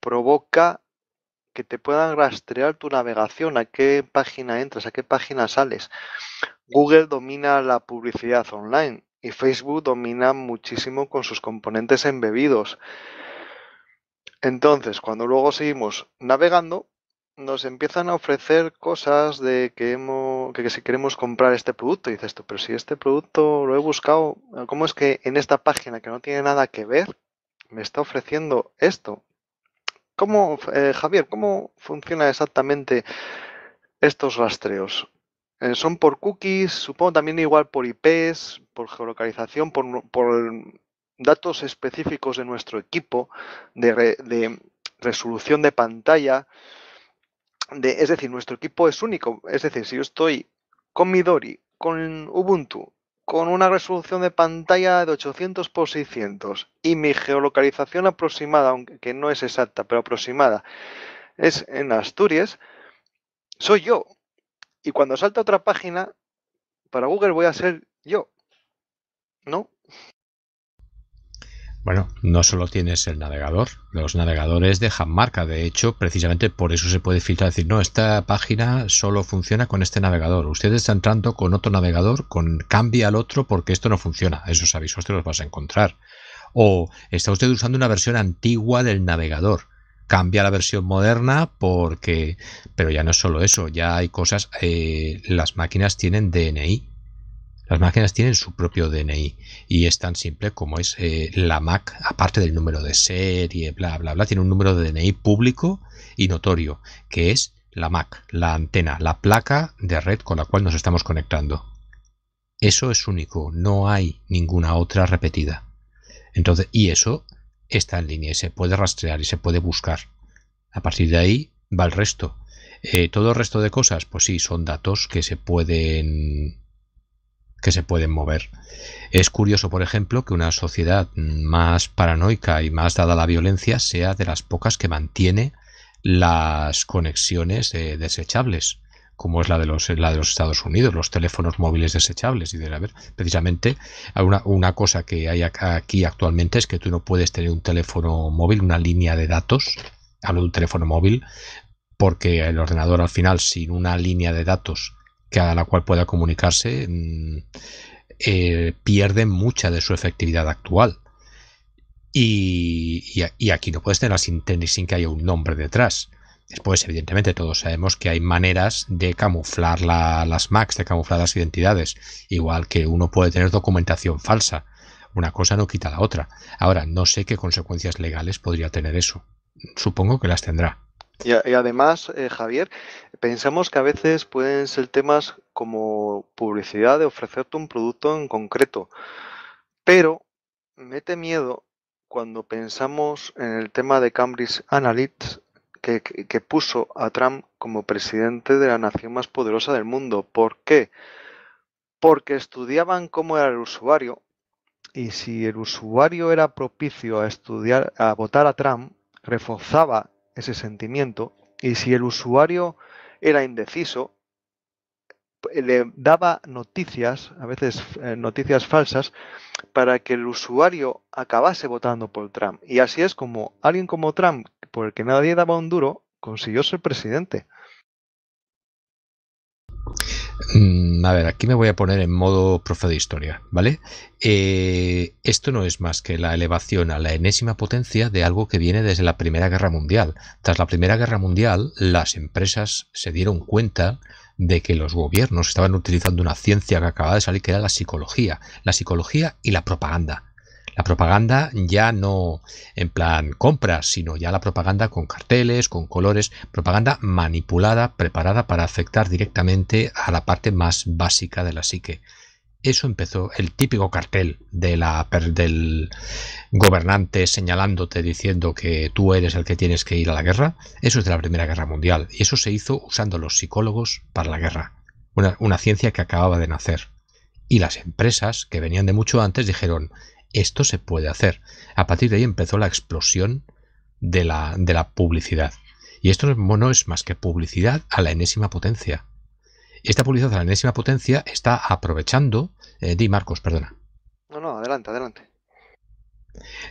provoca que te puedan rastrear tu navegación, a qué página entras, a qué página sales. Google domina la publicidad online y Facebook domina muchísimo con sus componentes embebidos. Entonces, cuando luego seguimos navegando, nos empiezan a ofrecer cosas de que, si queremos comprar este producto, dice esto. pero si este producto lo he buscado, ¿cómo es que en esta página que no tiene nada que ver me está ofreciendo esto? ¿Cómo, eh, Javier, cómo funciona exactamente estos rastreos? Eh, son por cookies, supongo también igual por IPs, por geolocalización, por, datos específicos de nuestro equipo, de, resolución de pantalla. De, es decir, nuestro equipo es único. Es decir, si yo estoy con Midori, con Ubuntu, con una resolución de pantalla de 800 por 600 y mi geolocalización aproximada, aunque no es exacta, pero aproximada, es en Asturias, soy yo. Y cuando salta otra página, para Google voy a ser yo. ¿No? Bueno, no solo tienes el navegador, los navegadores dejan marca, de hecho, precisamente por eso se puede filtrar, decir, no, esta página solo funciona con este navegador, usted está entrando con otro navegador, con cambia al otro porque esto no funciona, esos avisos te los vas a encontrar. O está usted usando una versión antigua del navegador, cambia la versión moderna porque, pero ya no es solo eso, ya hay cosas, eh, las máquinas tienen DNI, las máquinas tienen su propio DNI y es tan simple como es eh, la Mac, aparte del número de serie, bla, bla, bla, tiene un número de DNI público y notorio, que es la Mac, la antena, la placa de red con la cual nos estamos conectando. Eso es único, no hay ninguna otra repetida. Entonces, y eso está en línea y se puede rastrear y se puede buscar. A partir de ahí va el resto. Eh, todo el resto de cosas, pues sí, son datos que se pueden que se pueden mover. Es curioso, por ejemplo, que una sociedad más paranoica y más dada a la violencia sea de las pocas que mantiene las conexiones eh, desechables como es la de los, la de los Estados Unidos, los teléfonos móviles desechables. Y de haber, precisamente, una, cosa que hay aquí actualmente es que tú no puedes tener un teléfono móvil, una línea de datos, hablo de un teléfono móvil, porque el ordenador al final, sin una línea de datos que a la cual pueda comunicarse, mm, eh, pierde mucha de su efectividad actual. Y, aquí no puedes tener sin, sin que haya un nombre detrás. Después, pues, evidentemente, todos sabemos que hay maneras de camuflar las Macs, de camuflar las identidades, igual que uno puede tener documentación falsa. Una cosa no quita la otra. Ahora, no sé qué consecuencias legales podría tener eso. Supongo que las tendrá. Y, además, eh, Javier, pensamos que a veces pueden ser temas como publicidad de ofrecerte un producto en concreto. Pero mete miedo cuando pensamos en el tema de Cambridge Analytics que, puso a Trump como presidente de la nación más poderosa del mundo. ¿Por qué? Porque estudiaban cómo era el usuario y si el usuario era propicio a estudiar, a votar a Trump, reforzaba ese sentimiento y si el usuario era indeciso, eh, le daba noticias, a veces eh, noticias falsas, para que el usuario acabase votando por Trump. Y así es como alguien como Trump, por el que nadie daba un duro, consiguió ser presidente. Mm, a ver, aquí me voy a poner en modo profe de historia, ¿vale? Eh, esto no es más que la elevación a la enésima potencia de algo que viene desde la Primera Guerra Mundial. Tras la Primera Guerra Mundial, las empresas se dieron cuenta de que los gobiernos estaban utilizando una ciencia que acababa de salir, que era la psicología, la psicología y la propaganda. La propaganda ya no en plan compras, sino ya la propaganda con carteles, con colores, propaganda manipulada, preparada para afectar directamente a la parte más básica de la psique eso empezó el típico cartel de la, del gobernante señalándote diciendo que tú eres el que tienes que ir a la guerra. Eso es de la Primera Guerra Mundial. Y eso se hizo usando los psicólogos para la guerra. Una, ciencia que acababa de nacer. Y las empresas que venían de mucho antes dijeron, esto se puede hacer. A partir de ahí empezó la explosión de la publicidad. Y esto no es más que publicidad a la enésima potencia esta publicidad a la enésima potencia está aprovechando, eh, di Marcos, perdona. No, no, adelante, adelante.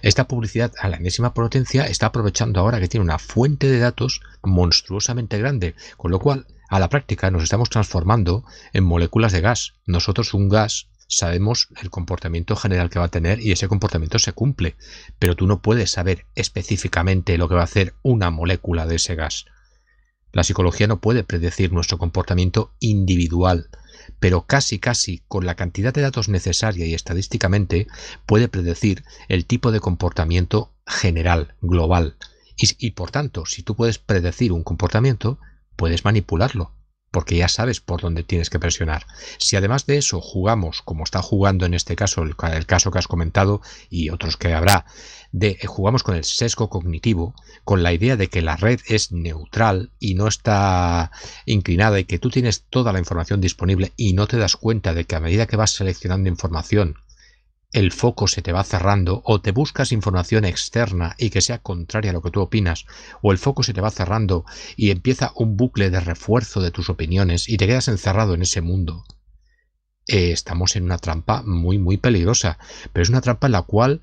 Esta publicidad a la enésima potencia está aprovechando ahora que tiene una fuente de datos monstruosamente grande, con lo cual a la práctica nos estamos transformando en moléculas de gas. Nosotros un gas sabemos el comportamiento general que va a tener y ese comportamiento se cumple, pero tú no puedes saber específicamente lo que va a hacer una molécula de ese gas. La psicología no puede predecir nuestro comportamiento individual, pero casi casi con la cantidad de datos necesaria y estadísticamente puede predecir el tipo de comportamiento general, global. Y, por tanto, si tú puedes predecir un comportamiento, puedes manipularlo, porque ya sabes por dónde tienes que presionar. Si además de eso jugamos, como está jugando en este caso el, caso que has comentado y otros que habrá, de, eh, jugamos con el sesgo cognitivo, con la idea de que la red es neutral y no está inclinada y que tú tienes toda la información disponible y no te das cuenta de que a medida que vas seleccionando información el foco se te va cerrando o te buscas información externa y que sea contraria a lo que tú opinas, o el foco se te va cerrando y empieza un bucle de refuerzo de tus opiniones y te quedas encerrado en ese mundo. Eh, estamos en una trampa muy, muy peligrosa, pero es una trampa en la cual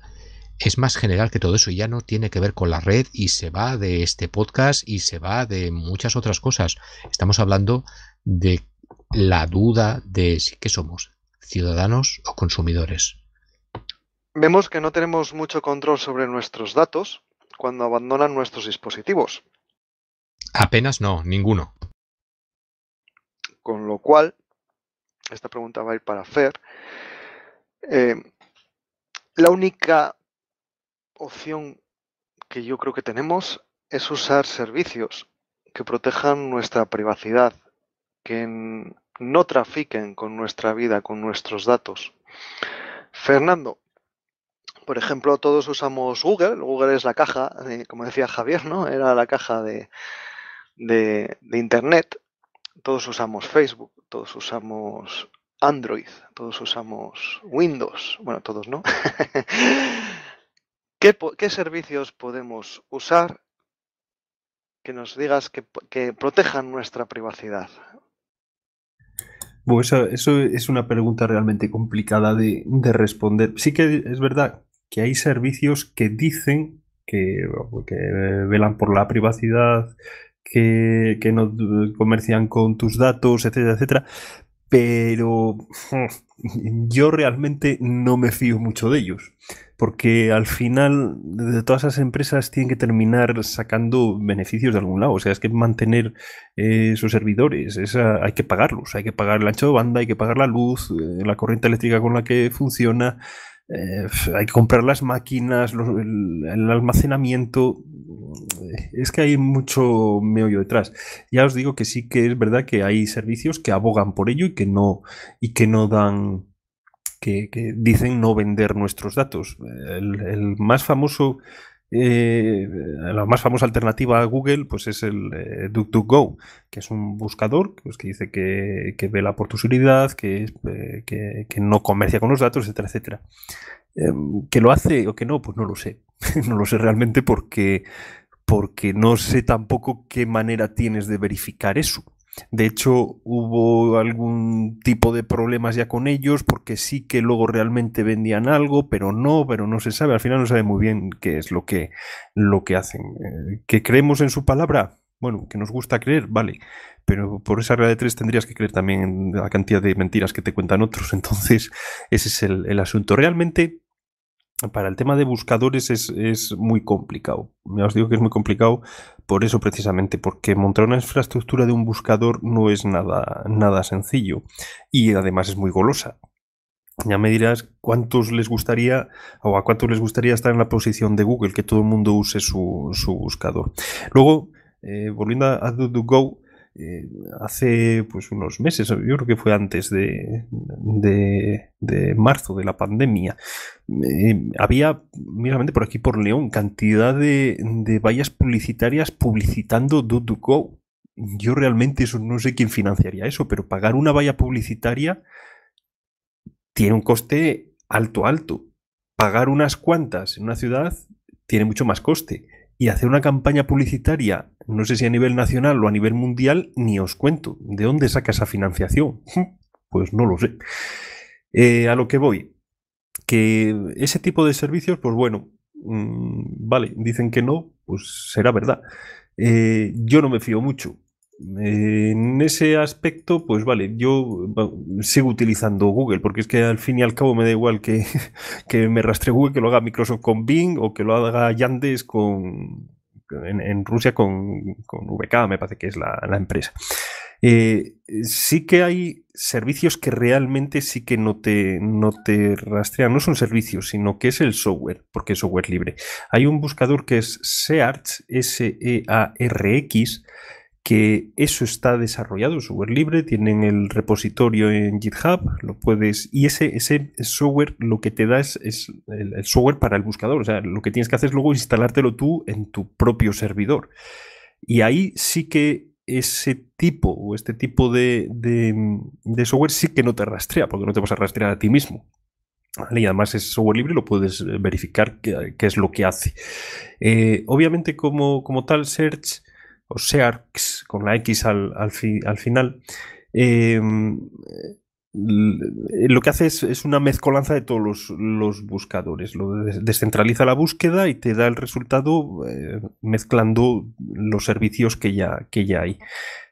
es más general que todo eso y ya no tiene que ver con la red y se va de este podcast y se va de muchas otras cosas. Estamos hablando de la duda de si somos, ciudadanos o consumidores. Vemos que no tenemos mucho control sobre nuestros datos cuando abandonan nuestros dispositivos. Apenas no, ninguno. Con lo cual, esta pregunta va a ir para Fer. Eh, la única opción que yo creo que tenemos es usar servicios que protejan nuestra privacidad, que no trafiquen con nuestra vida, con nuestros datos. Fernando, por ejemplo, todos usamos Google. Google es la caja, como decía Javier, ¿no? Era la caja de, Internet. Todos usamos Facebook, todos usamos Android, todos usamos Windows. Bueno, todos no. <laughs> ¿Qué, servicios podemos usar que nos digas que, protejan nuestra privacidad? Bueno, eso, es una pregunta realmente complicada de, de, responder. Sí que es verdad que hay servicios que dicen que, velan por la privacidad, que, no comercian con tus datos, etcétera, etcétera. Pero <laughs> yo realmente no me fío mucho de ellos, porque al final de todas esas empresas tienen que terminar sacando beneficios de algún lado. O sea, es que mantener eh, sus servidores, hay que pagarlos, hay que pagar el ancho de banda, hay que pagar la luz, eh, la corriente eléctrica con la que funciona. Eh, hay que comprar las máquinas, el, almacenamiento. Es que hay mucho meollo detrás. Ya os digo que sí que es verdad que hay servicios que abogan por ello y que no, y que no dan. Que, dicen no vender nuestros datos. el más famoso eh, la más famosa alternativa a Google pues es el eh, DuckDuckGo, que es un buscador pues, que dice que, que, vela por tu seguridad, que, eh, que, no comercia con los datos, etcétera, etcétera. Em, ¿Que lo hace o que no? Pues no lo sé. <laughs> no lo sé realmente porque, porque no sé tampoco qué manera tienes de verificar eso. De hecho, hubo algún tipo de problemas ya con ellos, porque sí que luego realmente vendían algo, pero no, pero no se sabe. Al final no sabe muy bien qué es lo que, lo que hacen. Eh, ¿Que creemos en su palabra? Bueno, que nos gusta creer, vale, pero por esa regla de tres tendrías que creer también en la cantidad de mentiras que te cuentan otros. <laughs> Entonces, ese es el asunto. Realmente para el tema de buscadores es, muy complicado. Me os digo que es muy complicado por eso precisamente, porque montar una infraestructura de un buscador no es nada, nada sencillo y además es muy golosa. Ya me dirás cuántos les gustaría o a cuántos les gustaría estar en la posición de Google, que todo el mundo use su, buscador. Luego, eh, volviendo a DuduGo. Eh, hace pues unos meses, yo creo que fue antes de, de, marzo de la pandemia, eh, había, meramente por aquí por León, cantidad de, vallas publicitarias publicitando DuduGo. Yo realmente eso, no sé quién financiaría eso, pero pagar una valla publicitaria tiene un coste alto, alto. Pagar unas cuantas en una ciudad tiene mucho más coste y hacer una campaña publicitaria, no sé si a nivel nacional o a nivel mundial, ni os cuento. ¿De dónde saca esa financiación? Hm, pues no lo sé. Eh, a lo que voy, que ese tipo de servicios, pues bueno, mm, vale, dicen que no, pues será verdad. Eh, yo no me fío mucho. En ese aspecto, pues vale, yo sigo utilizando Google, porque es que al fin y al cabo me da igual <laughs> que, me rastre Google, que lo haga Microsoft con Bing o que lo haga Yandex con, en, Rusia con, VK, me parece que es la, empresa. Eh, sí que hay servicios que realmente sí que no te, no te rastrean, no son servicios, sino que es el software, porque es software libre. Hay un buscador que es SEARCH, S-E-A-R-X, s s e a r x que eso está desarrollado, software libre, tienen el repositorio en GitHub, lo puedes, y ese, ese software lo que te da es, el, software para el buscador, o sea, lo que tienes que hacer es luego instalártelo tú en tu propio servidor. Y ahí sí que ese tipo o este tipo de, software sí que no te rastrea, porque no te vas a rastrear a ti mismo. Y además es software libre, lo puedes verificar qué, es lo que hace. Eh, obviamente como, como tal, Search o arcs con la X al, al, final, em, lo que hace es, una mezcolanza de todos los, buscadores. Lo descentraliza la búsqueda y te da el resultado eh, mezclando los servicios que ya, que ya hay.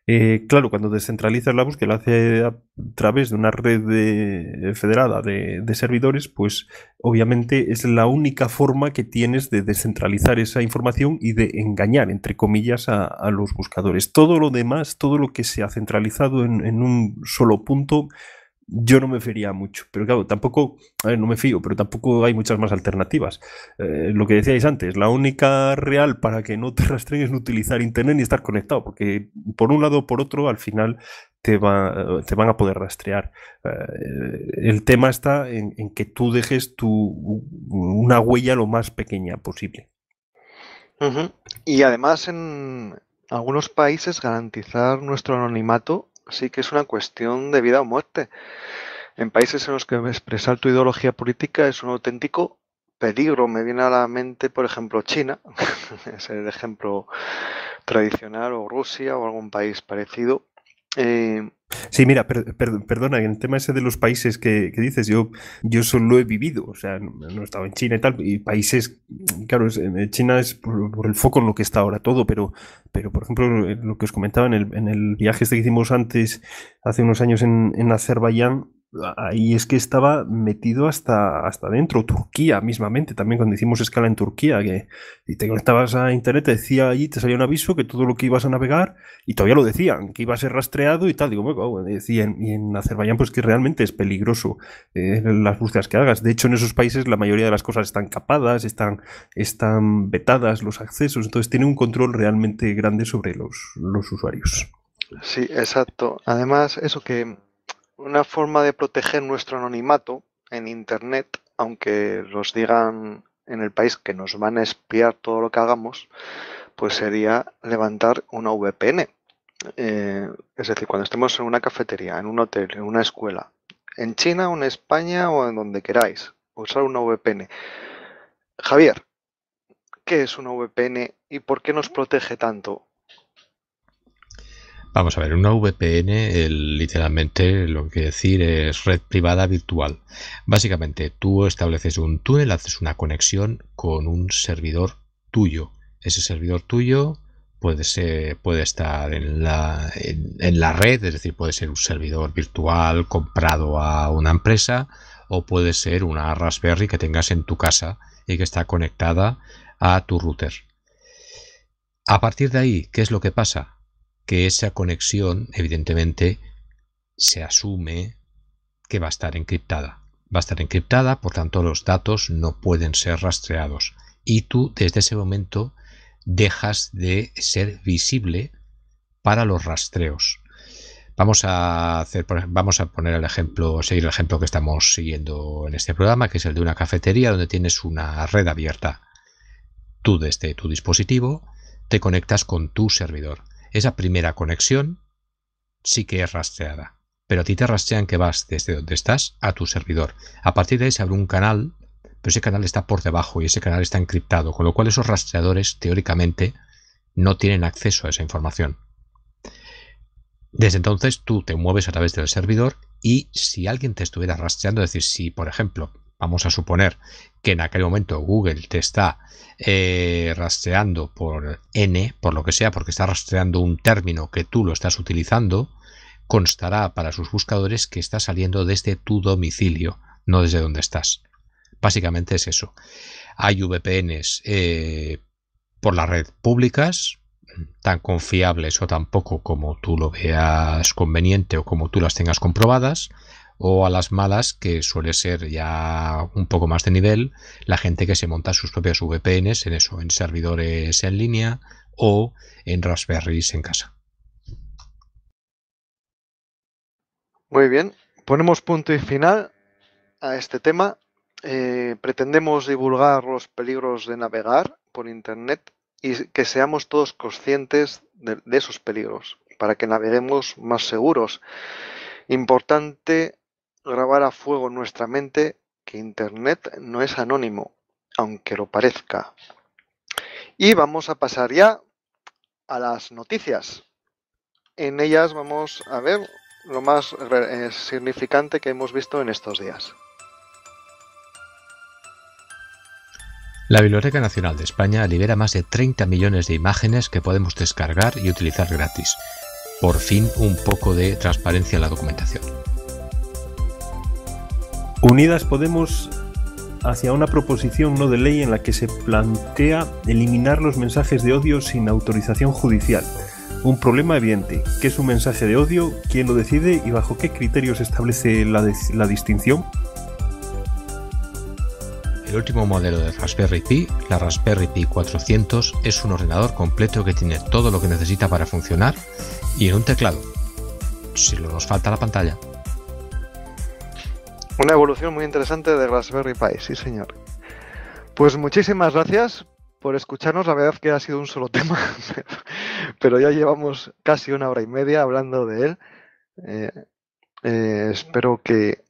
Eh, claro, cuando descentralizas la búsqueda, la hace a través de una red federada de, servidores, pues obviamente es la única forma que tienes de descentralizar esa información y de engañar, entre comillas, a, los buscadores. Todo lo demás, todo lo que se ha centralizado en un solo punto, yo no me fería mucho. Pero claro, tampoco, no me fío, pero tampoco hay muchas más alternativas. Eh, lo que decíais antes, la única real para que no te <laughs> rastreen es no utilizar internet ni estar conectado, porque por un lado o por otro, al final te, eh, te van a poder rastrear. Eh, el tema está en, que tú dejes una huella lo más pequeña posible. Y además en algunos países garantizar nuestro anonimato sí que es una cuestión de vida o muerte. En países en los que expresar tu ideología política es un auténtico peligro. Me viene a la mente, por ejemplo, China, <laughs> es el ejemplo tradicional, o Rusia, o algún país parecido, eh, sí, mira, perdona, en el tema ese de los países que, dices, yo, yo solo he vivido, o sea, no, he estado en China y tal, y países, claro, China es por, el foco en lo que está ahora todo, pero, pero por ejemplo, lo que os comentaba en el, viaje este que hicimos antes, hace unos años en, en Azerbaiyán, ahí es que estaba metido hasta, hasta dentro, Turquía mismamente, también cuando hicimos escala en Turquía, que y te conectabas a internet, te decía allí, te salía un aviso que todo lo que ibas a navegar, y todavía lo decían, que iba a ser rastreado y tal, digo, bueno, y, en, Azerbaiyán pues que realmente es peligroso eh, las búsquedas que hagas, de hecho en esos países la mayoría de las cosas están capadas, están, están vetadas los accesos, entonces tiene un control realmente grande sobre los, los usuarios. Sí, exacto. Además, eso que una forma de proteger nuestro anonimato en Internet, aunque los digan en el país que nos van a espiar todo lo que hagamos, pues sería levantar una VPN. Eh, es decir, cuando estemos en una cafetería, en un hotel, en una escuela, en China en España o en donde queráis, usar una VPN. Javier, ¿qué es una VPN y por qué nos protege tanto? Vamos a ver, una VPN literalmente lo que decir es red privada virtual. Básicamente tú estableces un túnel, haces una conexión con un servidor tuyo. Ese servidor tuyo puede, ser, puede estar en la, en la red, es decir, puede ser un servidor virtual comprado a una empresa o puede ser una Raspberry que tengas en tu casa y que está conectada a tu router. A partir de ahí, ¿qué es lo que pasa? que esa conexión, evidentemente, se asume que va a estar encriptada. Va a estar encriptada, por tanto, los datos no pueden ser rastreados. Y tú, desde ese momento, dejas de ser visible para los rastreos. Vamos a, hacer, vamos a poner el ejemplo, seguir el ejemplo que estamos siguiendo en este programa, que es el de una cafetería donde tienes una red abierta. Tú desde tu dispositivo te conectas con tu servidor. Esa primera conexión sí que es rastreada, pero a ti te rastrean que vas desde donde estás a tu servidor. A partir de ahí se abre un canal, pero ese canal está por debajo y ese canal está encriptado, con lo cual esos rastreadores teóricamente no tienen acceso a esa información. Desde entonces tú te mueves a través del servidor y si alguien te estuviera rastreando, es decir, si por ejemplo vamos a suponer que en aquel momento Google te está eh, rastreando por N, por lo que sea, porque está rastreando un término que tú lo estás utilizando, constará para sus buscadores que está saliendo desde tu domicilio, no desde donde estás. Básicamente es eso. Hay VPNs eh, por la red públicas, tan confiables o tan poco como tú lo veas conveniente o como tú las tengas comprobadas o a las malas, que suele ser ya un poco más de nivel, la gente que se monta sus propias VPNs en eso, en servidores en línea o en Raspberries en casa. Muy bien, ponemos punto y final a este tema. Eh, pretendemos divulgar los peligros de navegar por Internet y que seamos todos conscientes de esos peligros para que naveguemos más seguros importante grabar a fuego en nuestra mente que Internet no es anónimo, aunque lo parezca. Y vamos a pasar ya a las noticias. En ellas vamos a ver lo más eh, significante que hemos visto en estos días. La Biblioteca Nacional de España libera más de 30 millones de imágenes que podemos descargar y utilizar gratis. Por fin un poco de transparencia en la documentación. Unidas Podemos hacia una proposición no de ley en la que se plantea eliminar los mensajes de odio sin autorización judicial. Un problema evidente. ¿Qué es un mensaje de odio? ¿Quién lo decide? ¿Y bajo qué criterios establece la, distinción? El último modelo de Raspberry Pi, la Raspberry Pi 400, es un ordenador completo que tiene todo lo que necesita para funcionar y en un teclado. Si no nos falta la pantalla. Una evolución muy interesante de Raspberry Pi, sí señor. Pues muchísimas gracias por escucharnos. La verdad que ha sido un solo <laughs> tema, pero ya llevamos casi una hora y media hablando de él. Eh, eh, espero que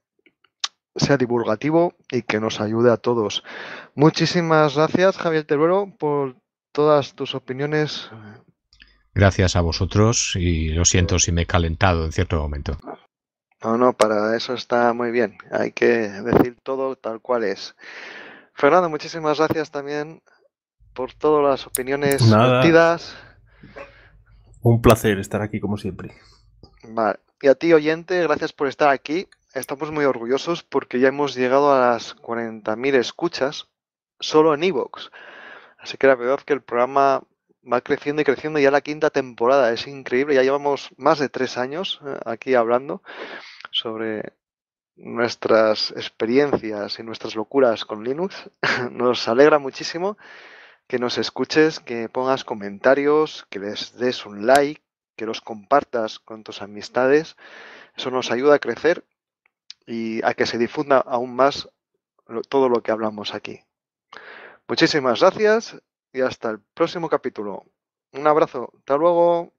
sea divulgativo y que nos ayude a todos. Muchísimas gracias, Javier Teruero, por todas tus opiniones. Gracias a vosotros y lo siento si me he calentado en cierto momento. No, no, para eso está muy bien. Hay que decir todo tal cual es. Fernando, muchísimas gracias también por todas las opiniones Un placer estar aquí como siempre. Vale. Y a ti, oyente, gracias por estar aquí. Estamos muy orgullosos porque ya hemos llegado a las 40.000 escuchas solo en Evox. Así que la verdad que el programa va creciendo y creciendo. Ya la quinta temporada es increíble. Ya llevamos más de tres años eh, aquí hablando sobre nuestras experiencias y nuestras locuras con Linux. <laughs> Nos alegra muchísimo que nos escuches, que pongas comentarios, que les des un like, que los compartas con tus amistades. Eso nos ayuda a crecer y a que se difunda aún más todo lo que hablamos aquí. Muchísimas gracias y hasta el próximo capítulo. Un abrazo. Hasta luego.